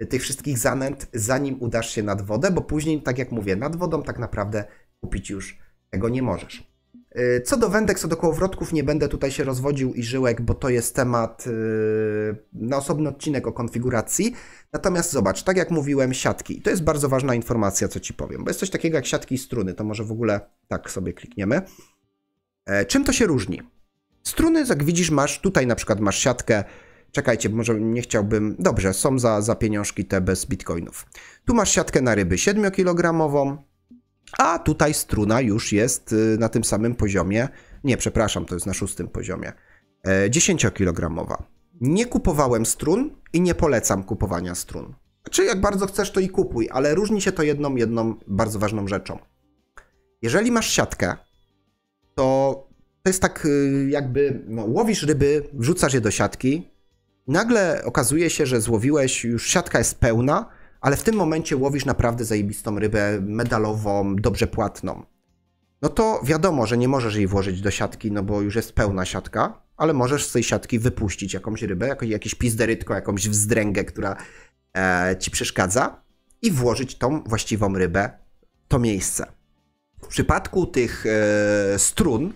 y, tych wszystkich zanęt, zanim udasz się nad wodę, bo później, tak jak mówię, nad wodą tak naprawdę kupić już tego nie możesz. E, co do wędek, co do kołowrotków, nie będę tutaj się rozwodził i żyłek, bo to jest temat e, na osobny odcinek o konfiguracji. Natomiast zobacz, tak jak mówiłem, siatki. I to jest bardzo ważna informacja, co Ci powiem, bo jest coś takiego jak siatki i struny. To może w ogóle tak sobie klikniemy. E, czym to się różni? Struny, jak widzisz, masz tutaj na przykład masz siatkę. Czekajcie, może nie chciałbym. Dobrze, są za, za pieniążki te bez bitcoinów. Tu masz siatkę na ryby 7 kg, a tutaj struna już jest y, na tym samym poziomie. Nie, przepraszam, to jest na szóstym poziomie. 10 e, kg. Nie kupowałem strun i nie polecam kupowania strun. Czy znaczy, jak bardzo chcesz, to i kupuj, ale różni się to jedną, jedną bardzo ważną rzeczą. Jeżeli masz siatkę, to to jest tak y, jakby no, łowisz ryby, wrzucasz je do siatki, nagle okazuje się, że złowiłeś, już siatka jest pełna, ale w tym momencie łowisz naprawdę zajebistą rybę medalową, dobrze płatną. No to wiadomo, że nie możesz jej włożyć do siatki, no bo już jest pełna siatka, ale możesz z tej siatki wypuścić jakąś rybę, jakieś, jakieś pizderytko, jakąś wzdręgę, która e, ci przeszkadza i włożyć tą właściwą rybę, to miejsce. W przypadku tych e, strun,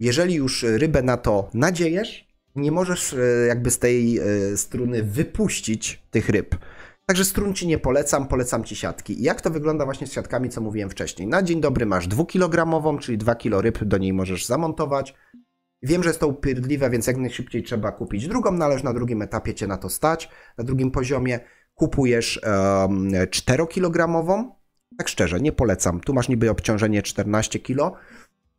jeżeli już rybę na to nadziejesz, nie możesz e, jakby z tej e, struny wypuścić tych ryb Także strun Ci nie polecam, polecam Ci siatki. I jak to wygląda właśnie z siatkami, co mówiłem wcześniej? Na dzień dobry masz dwukilogramową, czyli 2 kg ryb, do niej możesz zamontować. Wiem, że jest to upierdliwe, więc jak najszybciej trzeba kupić drugą, należy na drugim etapie Cię na to stać, na drugim poziomie. Kupujesz um, 4 kg. tak szczerze, nie polecam. Tu masz niby obciążenie 14 kg,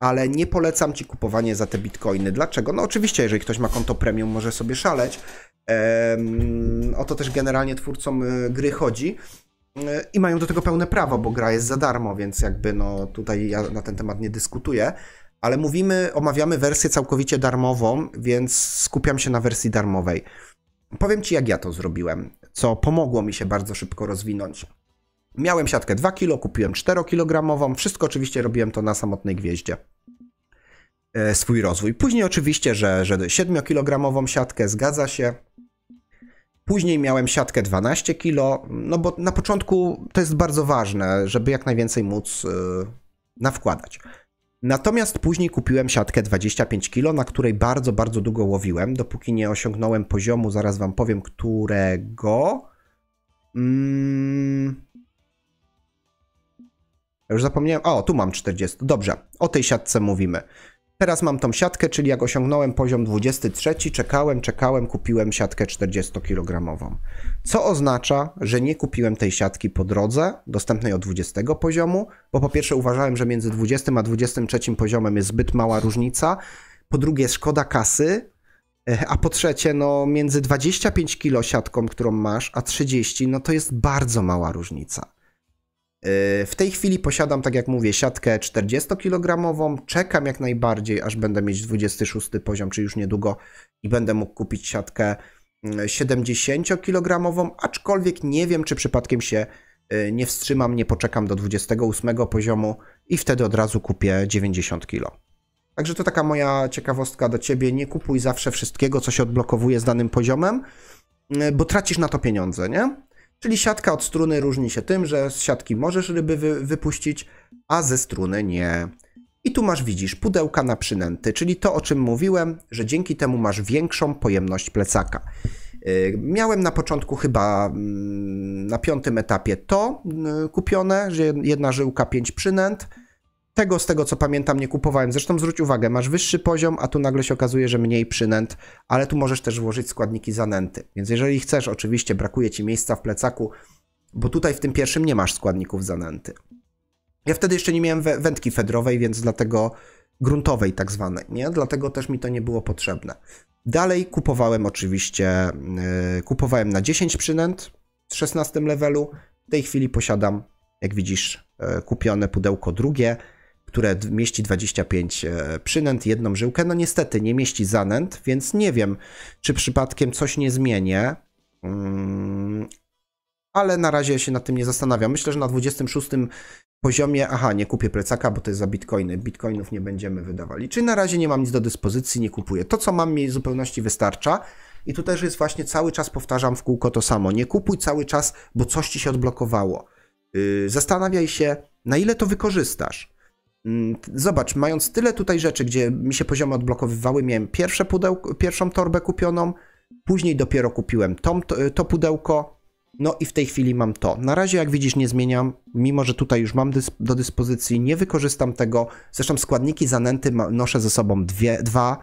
ale nie polecam Ci kupowanie za te bitcoiny. Dlaczego? No oczywiście, jeżeli ktoś ma konto premium, może sobie szaleć. Ehm, o to też generalnie twórcom e, gry chodzi. E, I mają do tego pełne prawo, bo gra jest za darmo, więc jakby no tutaj ja na ten temat nie dyskutuję. Ale mówimy, omawiamy wersję całkowicie darmową, więc skupiam się na wersji darmowej. Powiem Ci, jak ja to zrobiłem, co pomogło mi się bardzo szybko rozwinąć. Miałem siatkę 2 kg, kupiłem 4 kg, wszystko oczywiście robiłem to na samotnej gwieździe. E, swój rozwój. Później oczywiście, że, że 7 kg siatkę zgadza się. Później miałem siatkę 12 kg, no bo na początku to jest bardzo ważne, żeby jak najwięcej móc yy, nawkładać. Natomiast później kupiłem siatkę 25 kg, na której bardzo, bardzo długo łowiłem, dopóki nie osiągnąłem poziomu, zaraz wam powiem, którego. Mm. już zapomniałem. O, tu mam 40. Dobrze, o tej siatce mówimy. Teraz mam tą siatkę, czyli jak osiągnąłem poziom 23, czekałem, czekałem, kupiłem siatkę 40kg. Co oznacza, że nie kupiłem tej siatki po drodze dostępnej od 20 poziomu, bo po pierwsze uważałem, że między 20 a 23 poziomem jest zbyt mała różnica, po drugie szkoda kasy, e, a po trzecie, no między 25 kg siatką, którą masz, a 30, no to jest bardzo mała różnica. Yy, w tej chwili posiadam, tak jak mówię, siatkę 40-kilogramową. Czekam jak najbardziej, aż będę mieć 26 poziom, czy już niedługo, i będę mógł kupić siatkę 70-kilogramową, yy, aczkolwiek nie wiem, czy przypadkiem się yy, nie wstrzymam, nie poczekam do 28 poziomu i wtedy od razu kupię 90 kg. Także to taka moja ciekawostka do ciebie. Nie kupuj zawsze wszystkiego, co się odblokowuje z danym poziomem, bo tracisz na to pieniądze, nie? Czyli siatka od struny różni się tym, że z siatki możesz ryby wy wypuścić, a ze struny nie. I tu masz, widzisz, pudełka na przynęty, czyli to, o czym mówiłem, że dzięki temu masz większą pojemność plecaka. Y, miałem na początku chyba mm, na piątym etapie to y, kupione, że jedna żyłka, pięć przynęt tego z tego co pamiętam nie kupowałem. Zresztą zwróć uwagę, masz wyższy poziom, a tu nagle się okazuje, że mniej przynęt, ale tu możesz też włożyć składniki zanęty. Więc jeżeli chcesz, oczywiście brakuje ci miejsca w plecaku, bo tutaj w tym pierwszym nie masz składników zanęty. Ja wtedy jeszcze nie miałem wędki fedrowej, więc dlatego gruntowej tak zwanej, nie? Dlatego też mi to nie było potrzebne. Dalej kupowałem oczywiście, yy, kupowałem na 10 przynęt w 16 levelu. W tej chwili posiadam, jak widzisz, yy, kupione pudełko drugie które mieści 25 e, przynęt, jedną żyłkę. No niestety nie mieści zanęt, więc nie wiem, czy przypadkiem coś nie zmienię. Mm, ale na razie się nad tym nie zastanawiam. Myślę, że na 26 poziomie, aha, nie kupię plecaka, bo to jest za bitcoiny. Bitcoinów nie będziemy wydawali. Czy na razie nie mam nic do dyspozycji, nie kupuję. To, co mam, mi w zupełności wystarcza. I tu też jest właśnie cały czas powtarzam w kółko to samo. Nie kupuj cały czas, bo coś ci się odblokowało. Yy, zastanawiaj się, na ile to wykorzystasz. Mm, zobacz, mając tyle tutaj rzeczy, gdzie mi się poziomy odblokowywały, miałem pierwsze pudełko, pierwszą torbę kupioną, później dopiero kupiłem to, y, to pudełko, no i w tej chwili mam to. Na razie, jak widzisz, nie zmieniam, mimo że tutaj już mam dysp do dyspozycji, nie wykorzystam tego. Zresztą składniki zanęty noszę ze sobą dwie, dwa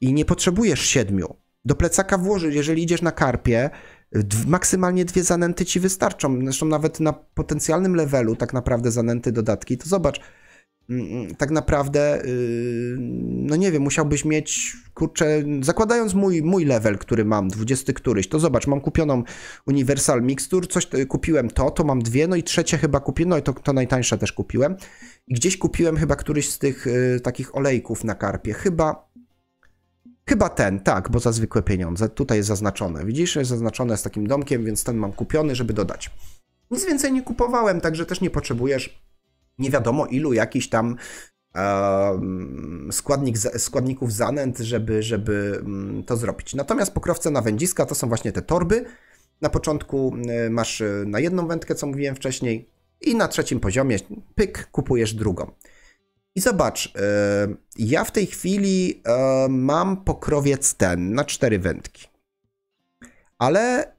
i nie potrzebujesz siedmiu. Do plecaka włożyć, jeżeli idziesz na karpie, maksymalnie dwie zanęty ci wystarczą. Zresztą nawet na potencjalnym levelu tak naprawdę zanęty dodatki, to zobacz, Mm, mm, tak naprawdę, y, no nie wiem, musiałbyś mieć, kurczę, zakładając mój, mój level, który mam, 20 któryś, to zobacz, mam kupioną Universal Mixture, coś y, kupiłem to, to mam dwie, no i trzecie chyba kupiłem, no i to, to najtańsze też kupiłem. I gdzieś kupiłem chyba któryś z tych y, takich olejków na karpie, chyba... Chyba ten, tak, bo za zwykłe pieniądze. Tutaj jest zaznaczone. Widzisz, jest zaznaczone z takim domkiem, więc ten mam kupiony, żeby dodać. Nic więcej nie kupowałem, także też nie potrzebujesz nie wiadomo ilu jakiś tam składnik, składników zanęt, żeby, żeby mm, to zrobić. Natomiast pokrowce na wędziska to są właśnie te torby. Na początku y, masz y, na jedną wędkę, co mówiłem wcześniej, i na trzecim poziomie pyk, kupujesz drugą. I zobacz, y, ja w tej chwili mam pokrowiec ten na cztery wędki. Ale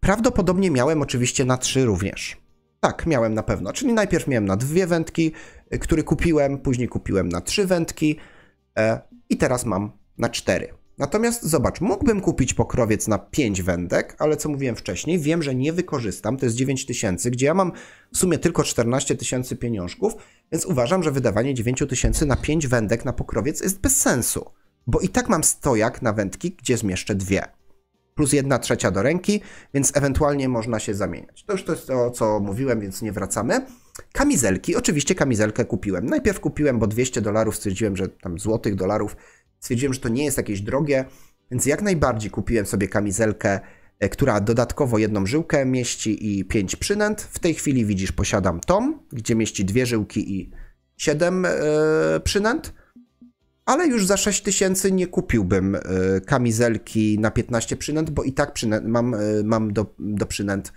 prawdopodobnie miałem oczywiście na trzy również. Tak, miałem na pewno. Czyli najpierw miałem na dwie wędki, y, które kupiłem, później kupiłem na trzy wędki e, i teraz mam na cztery. Natomiast zobacz, mógłbym kupić pokrowiec na 5 wędek, ale co mówiłem wcześniej, wiem, że nie wykorzystam, to jest 9 tysięcy, gdzie ja mam w sumie tylko 14 tysięcy pieniążków, więc uważam, że wydawanie 9 tysięcy na 5 wędek na pokrowiec jest bez sensu, bo i tak mam stojak na wędki, gdzie zmieszczę dwie plus jedna trzecia do ręki, więc ewentualnie można się zamieniać. To już to jest to, co mówiłem, więc nie wracamy. Kamizelki, oczywiście kamizelkę kupiłem. Najpierw kupiłem, bo 200 dolarów stwierdziłem, że tam złotych dolarów, stwierdziłem, że to nie jest jakieś drogie, więc jak najbardziej kupiłem sobie kamizelkę, e, która dodatkowo jedną żyłkę mieści i 5 przynęt. W tej chwili widzisz, posiadam tom, gdzie mieści dwie żyłki i 7 yy, e, przynęt ale już za 6 tysięcy nie kupiłbym e, kamizelki na 15 przynęt, bo i tak przynęt, mam, e, mam do, do przynęt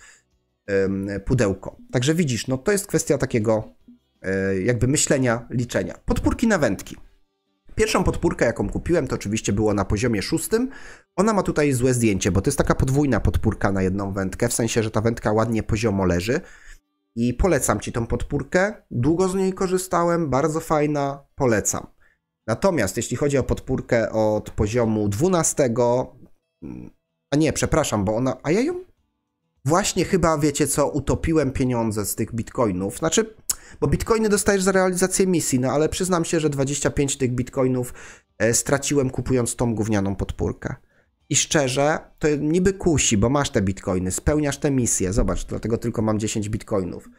pudełko. Także widzisz, no to jest kwestia takiego e, jakby myślenia, liczenia. Podpórki na wędki. Pierwszą podpórkę, jaką kupiłem, to oczywiście było na poziomie szóstym. Ona ma tutaj złe zdjęcie, bo to jest taka podwójna podpórka na jedną wędkę, w sensie, że ta wędka ładnie poziomo leży. I polecam Ci tą podpórkę. Długo z niej korzystałem, bardzo fajna, polecam. Natomiast jeśli chodzi o podpórkę od poziomu 12, a nie, przepraszam, bo ona, a ja ją właśnie chyba, wiecie co, utopiłem pieniądze z tych bitcoinów. Znaczy, bo bitcoiny dostajesz za realizację misji, no ale przyznam się, że 25 tych bitcoinów e, straciłem kupując tą gównianą podpórkę. I szczerze, to niby kusi, bo masz te bitcoiny, spełniasz te misje, zobacz, dlatego tylko mam 10 bitcoinów.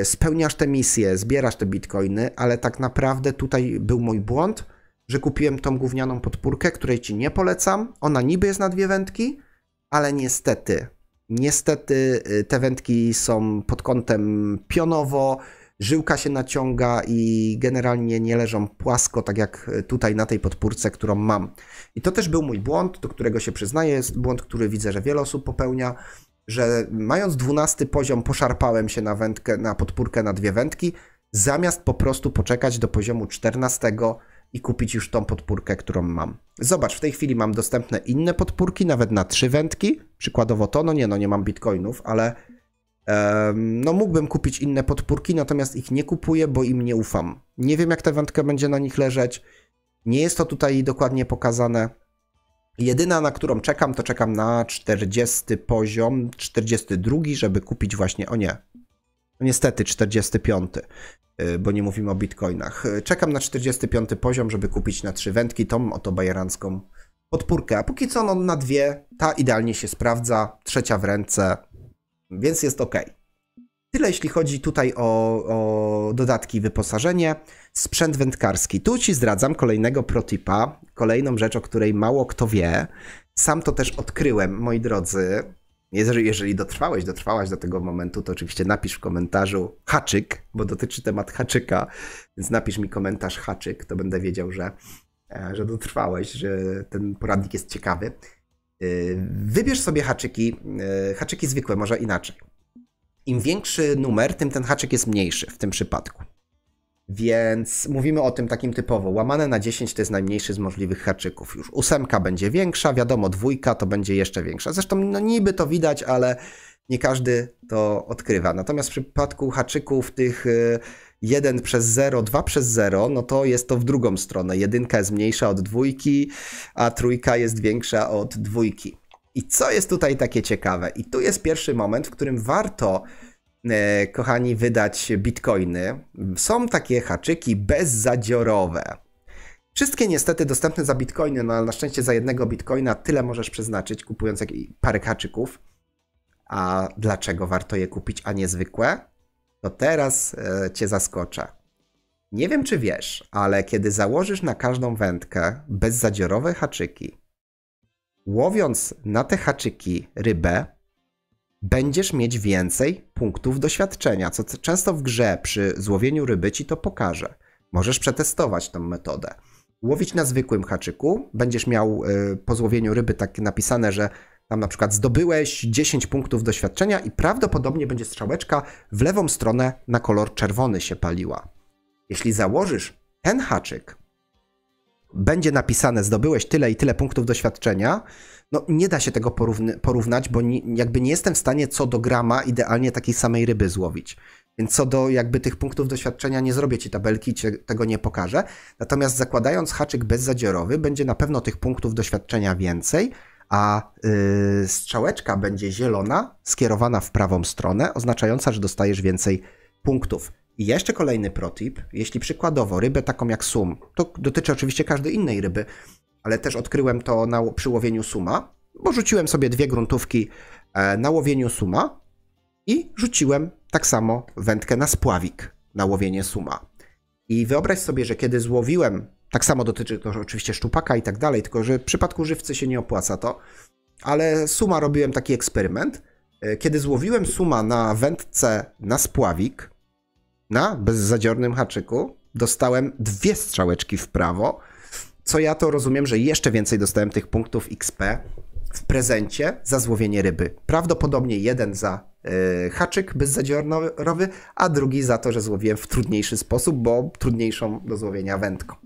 Y, spełniasz te misje, zbierasz te bitcoiny, ale tak naprawdę tutaj był mój błąd, że kupiłem tą gównianą podpórkę, której ci nie polecam. Ona niby jest na dwie wędki, ale niestety, niestety y, te wędki są pod kątem pionowo, żyłka się naciąga i generalnie nie leżą płasko, tak jak tutaj na tej podpórce, którą mam. I to też był mój błąd, do którego się przyznaję, jest błąd, który widzę, że wiele osób popełnia że mając dwunasty poziom poszarpałem się na wędkę, na podpórkę na dwie wędki, zamiast po prostu poczekać do poziomu czternastego i kupić już tą podpórkę, którą mam. Zobacz, w tej chwili mam dostępne inne podpórki, nawet na trzy wędki, przykładowo to, no nie, no nie mam bitcoinów, ale no mógłbym kupić inne podpórki, natomiast ich nie kupuję, bo im nie ufam. Nie wiem, jak ta wędka będzie na nich leżeć. Nie jest to tutaj dokładnie pokazane. Jedyna, na którą czekam, to czekam na 40 poziom, 42, żeby kupić właśnie, o nie, no niestety 45, y, bo nie mówimy o bitcoinach. Y, czekam na 45 poziom, żeby kupić na trzy wędki tą oto bajerancką podpórkę, a póki co no, na dwie, ta idealnie się sprawdza, trzecia w ręce, więc jest ok. Tyle jeśli chodzi tutaj o, o dodatki i wyposażenie sprzęt wędkarski. Tu ci zdradzam kolejnego protipa, kolejną rzecz, o której mało kto wie. Sam to też odkryłem, moi drodzy. Jeżeli, jeżeli dotrwałeś, dotrwałaś do tego momentu, to oczywiście napisz w komentarzu haczyk, bo dotyczy temat haczyka, więc napisz mi komentarz haczyk, to będę wiedział, że, e, że dotrwałeś, że ten poradnik jest ciekawy. E, wybierz sobie haczyki, e, haczyki zwykłe, może inaczej. Im większy numer, tym ten haczyk jest mniejszy w tym przypadku. Więc mówimy o tym takim typowo. Łamane na 10 to jest najmniejszy z możliwych haczyków. Już ósemka będzie większa, wiadomo, dwójka to będzie jeszcze większa. Zresztą no niby to widać, ale nie każdy to odkrywa. Natomiast w przypadku haczyków tych 1 y, przez 0, 2 przez 0, no to jest to w drugą stronę. Jedynka jest mniejsza od dwójki, a trójka jest większa od dwójki. I co jest tutaj takie ciekawe? I tu jest pierwszy moment, w którym warto E, kochani, wydać bitcoiny. Są takie haczyki bezzadziorowe. Wszystkie niestety dostępne za bitcoiny, no ale na szczęście za jednego bitcoina tyle możesz przeznaczyć, kupując parę haczyków. A dlaczego warto je kupić, a nie zwykłe? To teraz e, cię zaskoczę. Nie wiem, czy wiesz, ale kiedy założysz na każdą wędkę bezzadziorowe haczyki, łowiąc na te haczyki rybę, będziesz mieć więcej punktów doświadczenia, co często w grze przy złowieniu ryby ci to pokaże. Możesz przetestować tę metodę. Łowić na zwykłym haczyku, będziesz miał y, po złowieniu ryby tak napisane, że tam na przykład zdobyłeś 10 punktów doświadczenia i prawdopodobnie będzie strzałeczka w lewą stronę na kolor czerwony się paliła. Jeśli założysz ten haczyk będzie napisane, zdobyłeś tyle i tyle punktów doświadczenia, no nie da się tego porównać, bo jakby nie jestem w stanie co do grama idealnie takiej samej ryby złowić. Więc co do jakby tych punktów doświadczenia nie zrobię ci tabelki, cię, tego nie pokażę. Natomiast zakładając haczyk bezzadziorowy, będzie na pewno tych punktów doświadczenia więcej, a yy, strzałeczka będzie zielona, skierowana w prawą stronę, oznaczająca, że dostajesz więcej punktów. I jeszcze kolejny protip, jeśli przykładowo rybę taką jak sum, to dotyczy oczywiście każdej innej ryby, ale też odkryłem to na, przy łowieniu suma, bo rzuciłem sobie dwie gruntówki e, na łowieniu suma i rzuciłem tak samo wędkę na spławik na łowienie suma. I wyobraź sobie, że kiedy złowiłem, tak samo dotyczy to oczywiście szczupaka i tak dalej, tylko że w przypadku żywcy się nie opłaca to, ale suma robiłem taki eksperyment. E, kiedy złowiłem suma na wędce na spławik, na bezzadziornym haczyku dostałem dwie strzałeczki w prawo, co ja to rozumiem, że jeszcze więcej dostałem tych punktów XP w prezencie za złowienie ryby. Prawdopodobnie jeden za y, haczyk bezzadziornowy, a drugi za to, że złowiłem w trudniejszy sposób, bo trudniejszą do złowienia wędką.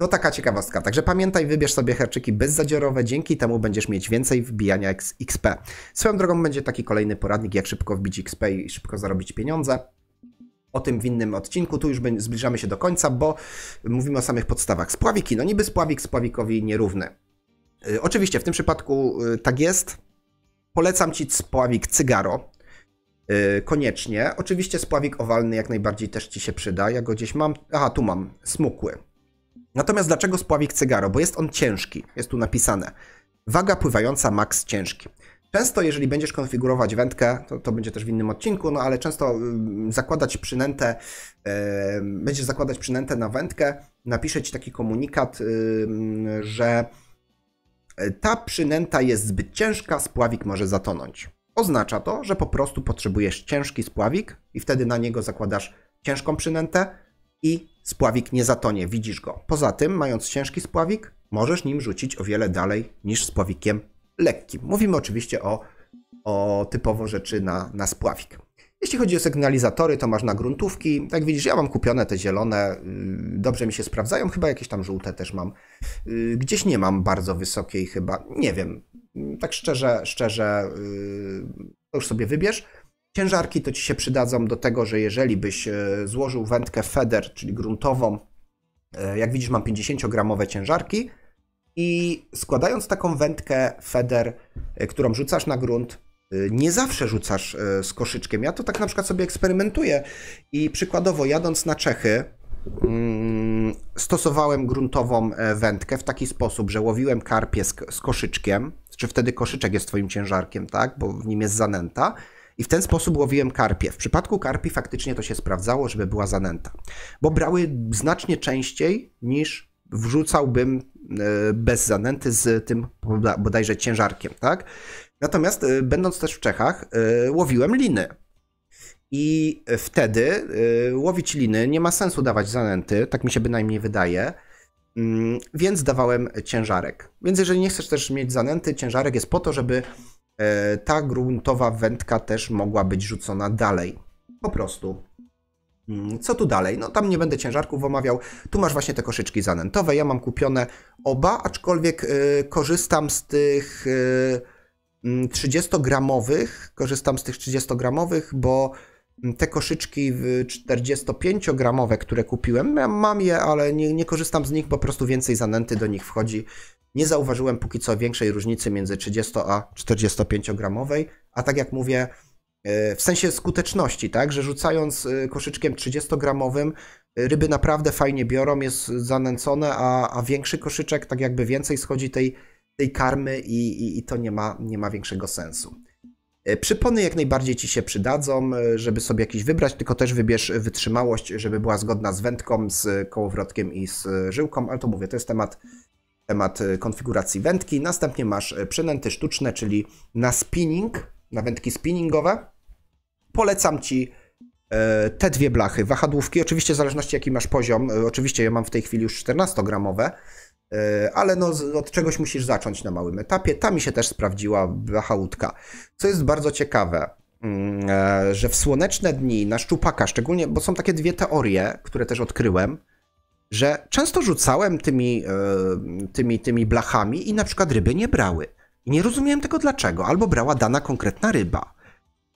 No taka ciekawostka. Także pamiętaj, wybierz sobie haczyki bezzadziorowe, dzięki temu będziesz mieć więcej wbijania XP. Swoją drogą będzie taki kolejny poradnik, jak szybko wbić XP i szybko zarobić pieniądze o tym w innym odcinku. Tu już zbliżamy się do końca, bo mówimy o samych podstawach. Spławiki, no niby spławik spławikowi nierówny. Y, oczywiście w tym przypadku y, tak jest. Polecam ci spławik cygaro. Y, koniecznie. Oczywiście spławik owalny jak najbardziej też ci się przyda. Ja go gdzieś mam. Aha, tu mam. Smukły. Natomiast dlaczego spławik cygaro? Bo jest on ciężki. Jest tu napisane. Waga pływająca max ciężki. Często, jeżeli będziesz konfigurować wędkę, to, to będzie też w innym odcinku, no ale często y, zakładać przynętę, yy, będziesz zakładać przynętę na wędkę, napisze ci taki komunikat, yy, że y, ta przynęta jest zbyt ciężka, spławik może zatonąć. Oznacza to, że po prostu potrzebujesz ciężki spławik i wtedy na niego zakładasz ciężką przynętę i spławik nie zatonie, widzisz go. Poza tym, mając ciężki spławik, możesz nim rzucić o wiele dalej niż spławikiem lekkim. Mówimy oczywiście o, o typowo rzeczy na, na spławik. Jeśli chodzi o sygnalizatory, to masz na gruntówki. Tak widzisz, ja mam kupione te zielone, y, dobrze mi się sprawdzają, chyba jakieś tam żółte też mam. Y, gdzieś nie mam bardzo wysokiej chyba, nie wiem. Tak szczerze, szczerze, y, to już sobie wybierz. Ciężarki to ci się przydadzą do tego, że jeżeli byś złożył wędkę feder, czyli gruntową, jak widzisz mam 50-gramowe ciężarki, i składając taką wędkę, feder, e, którą rzucasz na grunt, e, nie zawsze rzucasz e, z koszyczkiem. Ja to tak na przykład sobie eksperymentuję i przykładowo jadąc na Czechy mm, stosowałem gruntową wędkę w taki sposób, że łowiłem karpie z, koszyczkiem, czy wtedy koszyczek jest twoim ciężarkiem, tak, bo w nim jest zanęta. I w ten sposób łowiłem karpie. W przypadku karpi faktycznie to się sprawdzało, żeby była zanęta, bo brały znacznie częściej niż wrzucałbym e, bez zanęty z tym bodajże ciężarkiem, tak? Natomiast e, będąc też w Czechach, e, łowiłem liny. I wtedy łowić liny nie ma sensu dawać zanęty, tak mi się bynajmniej wydaje, mm, więc dawałem ciężarek. Więc jeżeli nie chcesz też mieć zanęty, ciężarek jest po to, żeby ta gruntowa wędka też mogła być rzucona dalej. Po prostu. Mm, co tu dalej? No tam nie będę ciężarków omawiał. Tu masz właśnie te koszyczki zanętowe. Ja mam kupione oba, aczkolwiek y, korzystam z tych y, 30-gramowych. Mm, korzystam z tych 30-gramowych, bo mm, te koszyczki 45-gramowe, które kupiłem, ja mam je, ale nie, nie korzystam z nich, po prostu więcej zanęty do nich wchodzi. Nie zauważyłem póki co większej różnicy między 30 a 45-gramowej, a tak jak mówię, E, w sensie skuteczności, tak, że rzucając e, koszyczkiem 30-gramowym e, ryby naprawdę fajnie biorą, jest zanęcone, a, a większy koszyczek tak jakby więcej schodzi tej, tej karmy i, i, i to nie ma, nie ma większego sensu. Przypony jak najbardziej Ci się przydadzą, żeby sobie jakiś wybrać, tylko też wybierz wytrzymałość, żeby była zgodna z wędką, z kołowrotkiem i z żyłką, ale to mówię, to jest temat, temat konfiguracji wędki. Następnie masz przenęty sztuczne, czyli na spinning, na wędki spinningowe polecam ci e, te dwie blachy, wahadłówki, oczywiście w zależności jaki masz poziom, e, oczywiście ja mam w tej chwili już 14-gramowe, e, ale no, od czegoś musisz zacząć na małym etapie. Ta mi się też sprawdziła wahałutka. Co jest bardzo ciekawe, mm, że w słoneczne dni na szczupaka szczególnie, bo są takie dwie teorie, które też odkryłem, że często rzucałem tymi, tymi, tymi blachami i na przykład ryby nie brały. I nie rozumiałem tego dlaczego, albo brała dana konkretna ryba.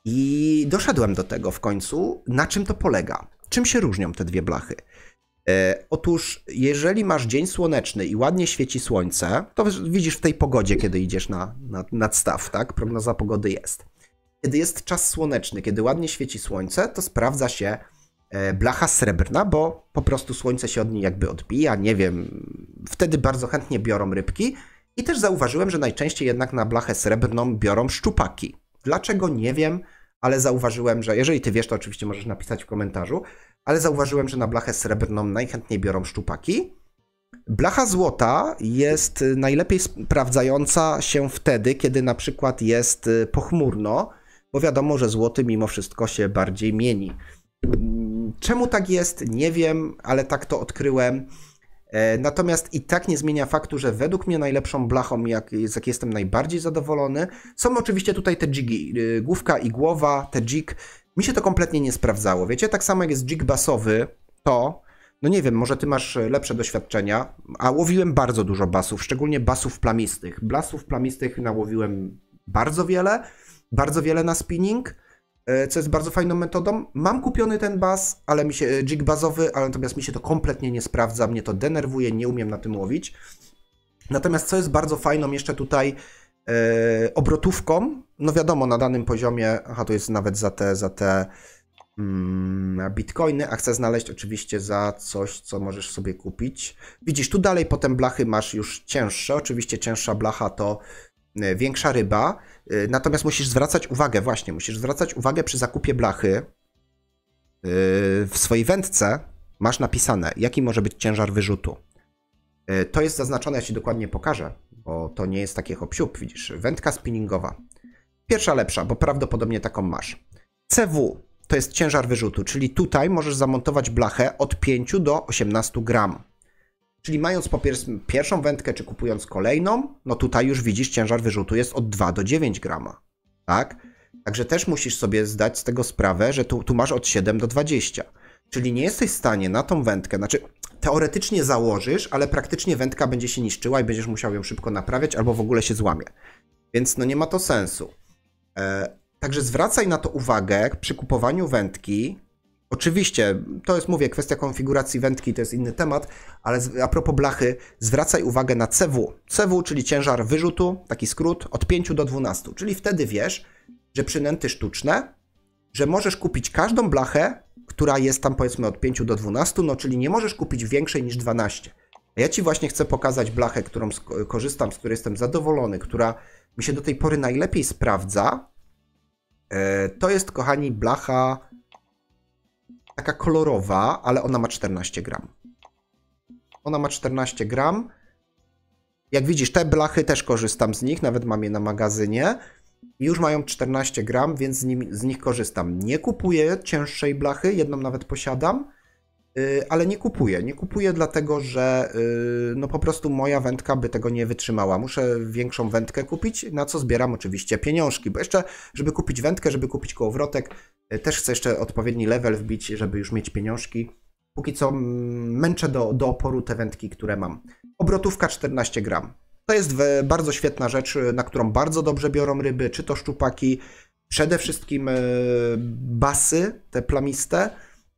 I doszedłem do tego w końcu, na czym to polega. Czym się różnią te dwie blachy? E, otóż, jeżeli masz dzień słoneczny i ładnie świeci słońce, to widzisz w tej pogodzie, kiedy idziesz na, na, nad staw, tak? Prognoza pogody jest. Kiedy jest czas słoneczny, kiedy ładnie świeci słońce, to sprawdza się e, blacha srebrna, bo po prostu słońce się od niej jakby odbija, nie wiem. Wtedy bardzo chętnie biorą rybki. I też zauważyłem, że najczęściej jednak na blachę srebrną biorą szczupaki. Dlaczego nie wiem, ale zauważyłem, że jeżeli ty wiesz, to oczywiście możesz napisać w komentarzu, ale zauważyłem, że na blachę srebrną najchętniej biorą szczupaki. Blacha złota jest y, najlepiej sprawdzająca się wtedy, kiedy na przykład jest y, pochmurno, bo wiadomo, że złoty mimo wszystko się bardziej mieni. Mm, czemu tak jest, nie wiem, ale tak to odkryłem. E, natomiast i tak nie zmienia faktu, że według mnie najlepszą blachą, jak, z jakiej jestem najbardziej zadowolony, są oczywiście tutaj te jigi. E, główka i głowa, te jig. Mi się to kompletnie nie sprawdzało. Wiecie, tak samo jak jest jig basowy, to no nie wiem, może ty masz lepsze doświadczenia, a łowiłem bardzo dużo basów, szczególnie basów plamistych. Basów plamistych nałowiłem bardzo wiele, bardzo wiele na spinning. E, co jest bardzo fajną metodą. Mam kupiony ten bas, ale mi się, jig e, bazowy, ale natomiast mi się to kompletnie nie sprawdza, mnie to denerwuje, nie umiem na tym łowić. Natomiast co jest bardzo fajną jeszcze tutaj e, obrotówką, no wiadomo na danym poziomie, aha to jest nawet za te, za te mm, bitcoiny, a chcę znaleźć oczywiście za coś, co możesz sobie kupić. Widzisz, tu dalej potem blachy masz już cięższe, oczywiście cięższa blacha to E, większa ryba, e, natomiast musisz zwracać uwagę, właśnie, musisz zwracać uwagę przy zakupie blachy e, w swojej wędce masz napisane, jaki może być ciężar wyrzutu. To jest zaznaczone, ja Ci dokładnie pokażę, bo to nie jest takie hopsiup, widzisz, wędka spinningowa. Pierwsza lepsza, bo prawdopodobnie taką masz. CW to jest ciężar wyrzutu, czyli tutaj możesz zamontować blachę od 5 do 18 gram. Czyli mając papier, pierwszą wędkę, czy kupując kolejną, no tutaj już widzisz, ciężar wyrzutu jest od 2 do 9 grama, tak? Także też musisz sobie zdać z tego sprawę, że tu, tu masz od 7 do 20. Czyli nie jesteś w stanie na tą wędkę, znaczy teoretycznie założysz, ale praktycznie wędka będzie się niszczyła i będziesz musiał ją szybko naprawiać albo w ogóle się złamie. Więc no nie ma to sensu. E, także zwracaj na to uwagę przy kupowaniu wędki, Oczywiście, to jest, mówię, kwestia konfiguracji wędki, to jest inny temat, ale a propos blachy, zwracaj uwagę na CW. CW, czyli ciężar wyrzutu, taki skrót, od 5 do 12, czyli wtedy wiesz, że przynęty sztuczne, że możesz kupić każdą blachę, która jest tam powiedzmy od 5 do 12, no czyli nie możesz kupić większej niż 12. A ja Ci właśnie chcę pokazać blachę, którą korzystam, z której jestem zadowolony, która mi się do tej pory najlepiej sprawdza. E, to jest, kochani, blacha taka kolorowa, ale ona ma 14 gram. Ona ma 14 gram. Jak widzisz, te blachy też korzystam z nich, nawet mam je na magazynie. Już mają 14 gram, więc z, nim, z nich korzystam. Nie kupuję cięższej blachy, jedną nawet posiadam Y, ale nie kupuję. Nie kupuję dlatego, że y, no po prostu moja wędka by tego nie wytrzymała. Muszę większą wędkę kupić, na co zbieram oczywiście pieniążki, bo jeszcze, żeby kupić wędkę, żeby kupić kołowrotek, y, też chcę jeszcze odpowiedni level wbić, żeby już mieć pieniążki. Póki co mm, męczę do, do oporu te wędki, które mam. Obrotówka 14 gram. To jest bardzo świetna rzecz, na którą bardzo dobrze biorą ryby, czy to szczupaki, przede wszystkim basy, te plamiste,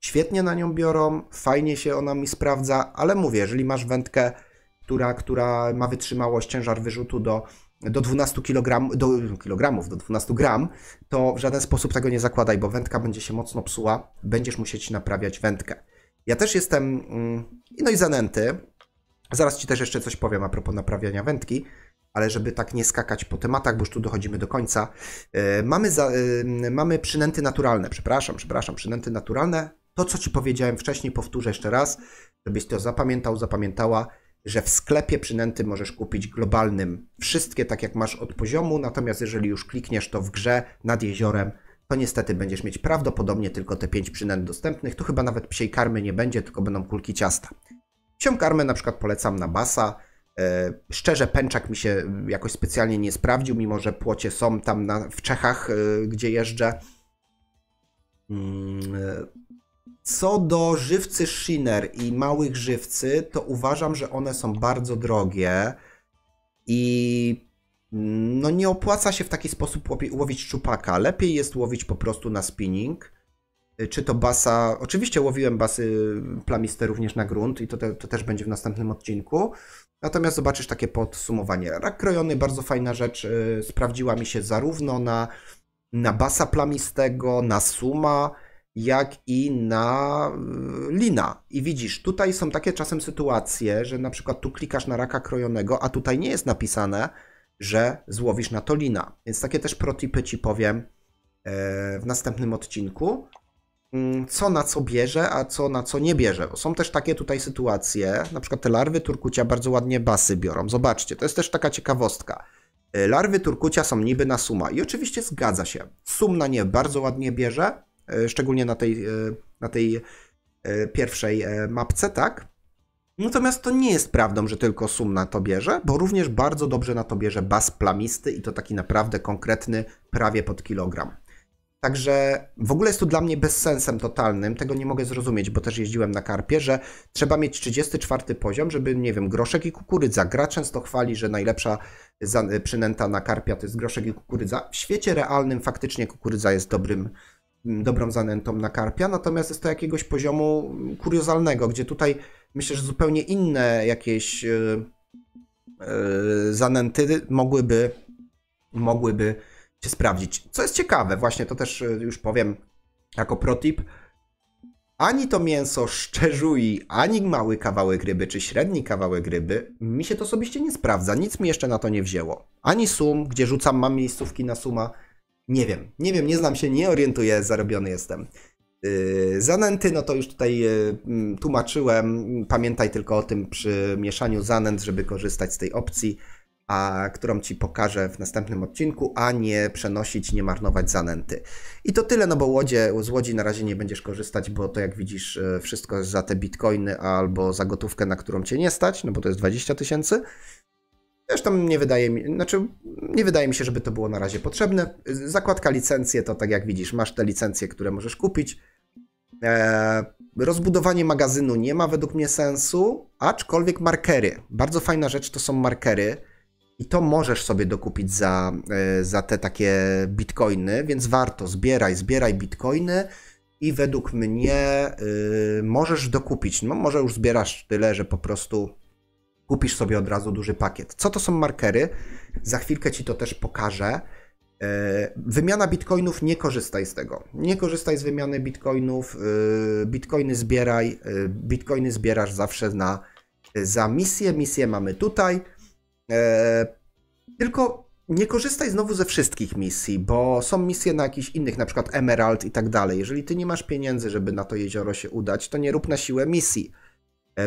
Świetnie na nią biorą, fajnie się ona mi sprawdza, ale mówię, jeżeli masz wędkę, która, która ma wytrzymałość ciężar wyrzutu do, do 12 kg, do kilogramów, do 12 gram, to w żaden sposób tego nie zakładaj, bo wędka będzie się mocno psuła, będziesz musieć naprawiać wędkę. Ja też jestem, mm, no i zanęty, zaraz Ci też jeszcze coś powiem a propos naprawiania wędki, ale żeby tak nie skakać po tematach, bo już tu dochodzimy do końca, e, mamy, za, e, mamy przynęty naturalne, przepraszam, przepraszam, przynęty naturalne, to, co Ci powiedziałem wcześniej, powtórzę jeszcze raz, żebyś to zapamiętał, zapamiętała, że w sklepie przynęty możesz kupić globalnym wszystkie, tak jak masz od poziomu, natomiast jeżeli już klikniesz to w grze nad jeziorem, to niestety będziesz mieć prawdopodobnie tylko te 5 przynęt dostępnych. Tu chyba nawet psiej karmy nie będzie, tylko będą kulki ciasta. Psią karmę na przykład polecam na basa. E, szczerze, pęczak mi się jakoś specjalnie nie sprawdził, mimo że płocie są tam na, w Czechach, e, gdzie jeżdżę. Mm, e, co do żywcy Shiner i małych żywcy, to uważam, że one są bardzo drogie i no nie opłaca się w taki sposób łowić czupaka. Lepiej jest łowić po prostu na spinning. Y, czy to basa. Oczywiście łowiłem basy plamiste również na grunt i to, te, to też będzie w następnym odcinku. Natomiast zobaczysz takie podsumowanie. Rak krojony, bardzo fajna rzecz. Y, sprawdziła mi się zarówno na, na basa plamistego, na suma jak i na y, lina. I widzisz, tutaj są takie czasem sytuacje, że na przykład tu klikasz na raka krojonego, a tutaj nie jest napisane, że złowisz na to lina. Więc takie też protipy ci powiem e, w następnym odcinku, mm, co na co bierze, a co na co nie bierze. Bo są też takie tutaj sytuacje, na przykład te larwy turkucia bardzo ładnie basy biorą. Zobaczcie, to jest też taka ciekawostka. E, larwy turkucia są niby na suma i oczywiście zgadza się. na nie bardzo ładnie bierze, E, szczególnie na tej, e, na tej e, pierwszej mapce, tak? Natomiast to nie jest prawdą, że tylko sum na to bierze, bo również bardzo dobrze na to bierze bas plamisty i to taki naprawdę konkretny, prawie pod kilogram. Także w ogóle jest to dla mnie bezsensem totalnym, tego nie mogę zrozumieć, bo też jeździłem na karpie, że trzeba mieć 34 poziom, żeby, nie wiem, groszek i kukurydza. Gra często chwali, że najlepsza przynęta na karpia to jest groszek i kukurydza. W świecie realnym faktycznie kukurydza jest dobrym Mm, dobrą zanętą na karpia, natomiast jest to jakiegoś poziomu mm, kuriozalnego, gdzie tutaj myślę, że zupełnie inne jakieś e, e, zanęty mogłyby, mogłyby się sprawdzić. Co jest ciekawe, właśnie to też e, już powiem jako protip, ani to mięso szczerzui, ani mały kawałek ryby, czy średni kawałek ryby, mi się to osobiście nie sprawdza. Nic mi jeszcze na to nie wzięło. Ani sum, gdzie rzucam, mam miejscówki na suma, nie wiem, nie wiem, nie znam się, nie orientuję, zarobiony jestem. Yy, zanęty, no to już tutaj yy, mm, tłumaczyłem. Pamiętaj tylko o tym przy mieszaniu zanęt, żeby korzystać z tej opcji, a którą ci pokażę w następnym odcinku, a nie przenosić, nie marnować zanęty. I to tyle, no bo łodzie, z łodzi na razie nie będziesz korzystać, bo to jak widzisz, yy, wszystko za te bitcoiny albo za gotówkę, na którą cię nie stać, no bo to jest 20 tysięcy. Zresztą nie wydaje mi, znaczy nie wydaje mi się, żeby to było na razie potrzebne. Zakładka licencje to tak jak widzisz, masz te licencje, które możesz kupić. Eee, rozbudowanie magazynu nie ma według mnie sensu, aczkolwiek markery. Bardzo fajna rzecz to są markery i to możesz sobie dokupić za, e, za te takie bitcoiny, więc warto, zbieraj, zbieraj bitcoiny i według mnie y, możesz dokupić. No, może już zbierasz tyle, że po prostu kupisz sobie od razu duży pakiet. Co to są markery? Za chwilkę ci to też pokażę. E, wymiana bitcoinów, nie korzystaj z tego. Nie korzystaj z wymiany bitcoinów. E, bitcoiny zbieraj. E, bitcoiny zbierasz zawsze na, za misję. Misję mamy tutaj. Tylko nie korzystaj znowu ze wszystkich misji, bo są misje na jakichś innych, na przykład Emerald i tak dalej. Jeżeli ty nie masz pieniędzy, żeby na to jezioro się udać, to nie rób na siłę misji.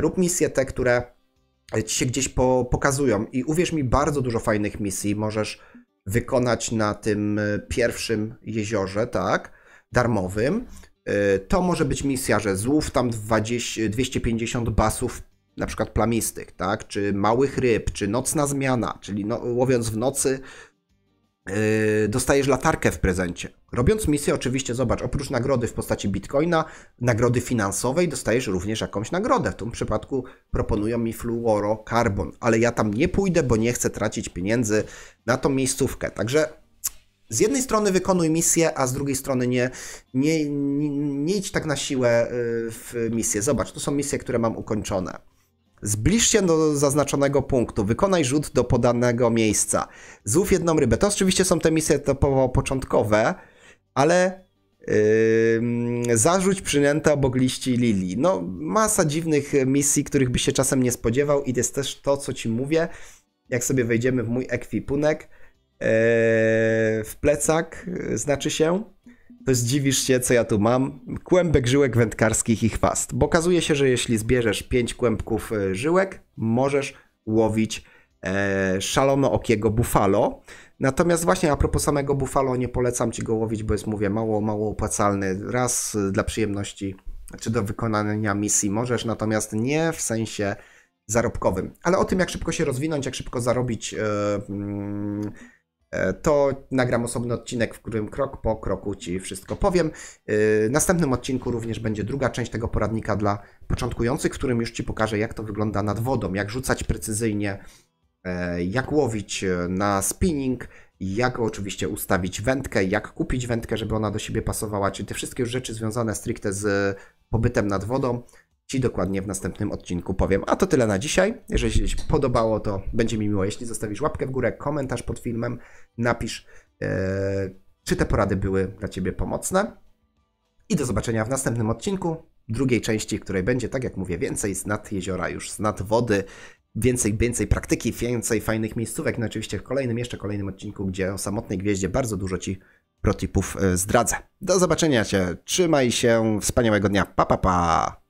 Rób misje te, które E, ci się gdzieś po, pokazują. I uwierz mi, bardzo dużo fajnych misji możesz wykonać na tym e, pierwszym jeziorze, tak, darmowym. E, to może być misja, że złów tam 20, 250 basów na przykład plamistych, tak, czy małych ryb, czy nocna zmiana, czyli no, łowiąc w nocy Yy, dostajesz latarkę w prezencie. Robiąc misję, oczywiście, zobacz, oprócz nagrody w postaci bitcoina, nagrody finansowej, dostajesz również jakąś nagrodę. W tym przypadku proponują mi carbon, ale ja tam nie pójdę, bo nie chcę tracić pieniędzy na tą miejscówkę. Także z jednej strony wykonuj misję, a z drugiej strony nie, nie, nie, nie idź tak na siłę yy, w misję. Zobacz, to są misje, które mam ukończone. Zbliż się do zaznaczonego punktu, wykonaj rzut do podanego miejsca. Złów jedną rybę. To oczywiście są te misje typowo początkowe, ale Yy, zarzuć przynętę obok liści lilii. No, masa dziwnych misji, których by się czasem nie spodziewał i to jest też to, co ci mówię. Jak sobie wejdziemy w mój ekwipunek, yy, w plecak, yy, znaczy się, to zdziwisz się, co ja tu mam. Kłębek żyłek wędkarskich i chwast. Bo okazuje się, że jeśli zbierzesz 5 kłębków e, żyłek, możesz łowić e, szalono okiego bufalo. Natomiast właśnie a propos samego bufalo, nie polecam ci go łowić, bo jest, mówię, mało, mało opłacalny. Raz e, dla przyjemności czy do wykonania misji możesz, natomiast nie w sensie zarobkowym. Ale o tym, jak szybko się rozwinąć, jak szybko zarobić. Yy, E, to nagram osobny odcinek, w którym krok po kroku Ci wszystko powiem. E, w następnym odcinku również będzie druga część tego poradnika dla początkujących, w którym już Ci pokażę, jak to wygląda nad wodą, jak rzucać precyzyjnie, e, jak łowić na spinning, jak oczywiście ustawić wędkę, jak kupić wędkę, żeby ona do siebie pasowała, czyli te wszystkie już rzeczy związane stricte z pobytem nad wodą. Ci dokładnie w następnym odcinku powiem. A to tyle na dzisiaj. Jeżeli się podobało, to będzie mi miło, jeśli zostawisz łapkę w górę, komentarz pod filmem, napisz, yy, czy te porady były dla Ciebie pomocne. I do zobaczenia w następnym odcinku, drugiej części, której będzie, tak jak mówię, więcej z nad jeziora, już z nad wody, więcej, więcej praktyki, więcej fajnych miejscówek. No oczywiście w kolejnym, jeszcze kolejnym odcinku, gdzie o samotnej gwieździe bardzo dużo Ci protipów e, zdradzę. Do zobaczenia Cię, trzymaj się, wspaniałego dnia, pa pa pa!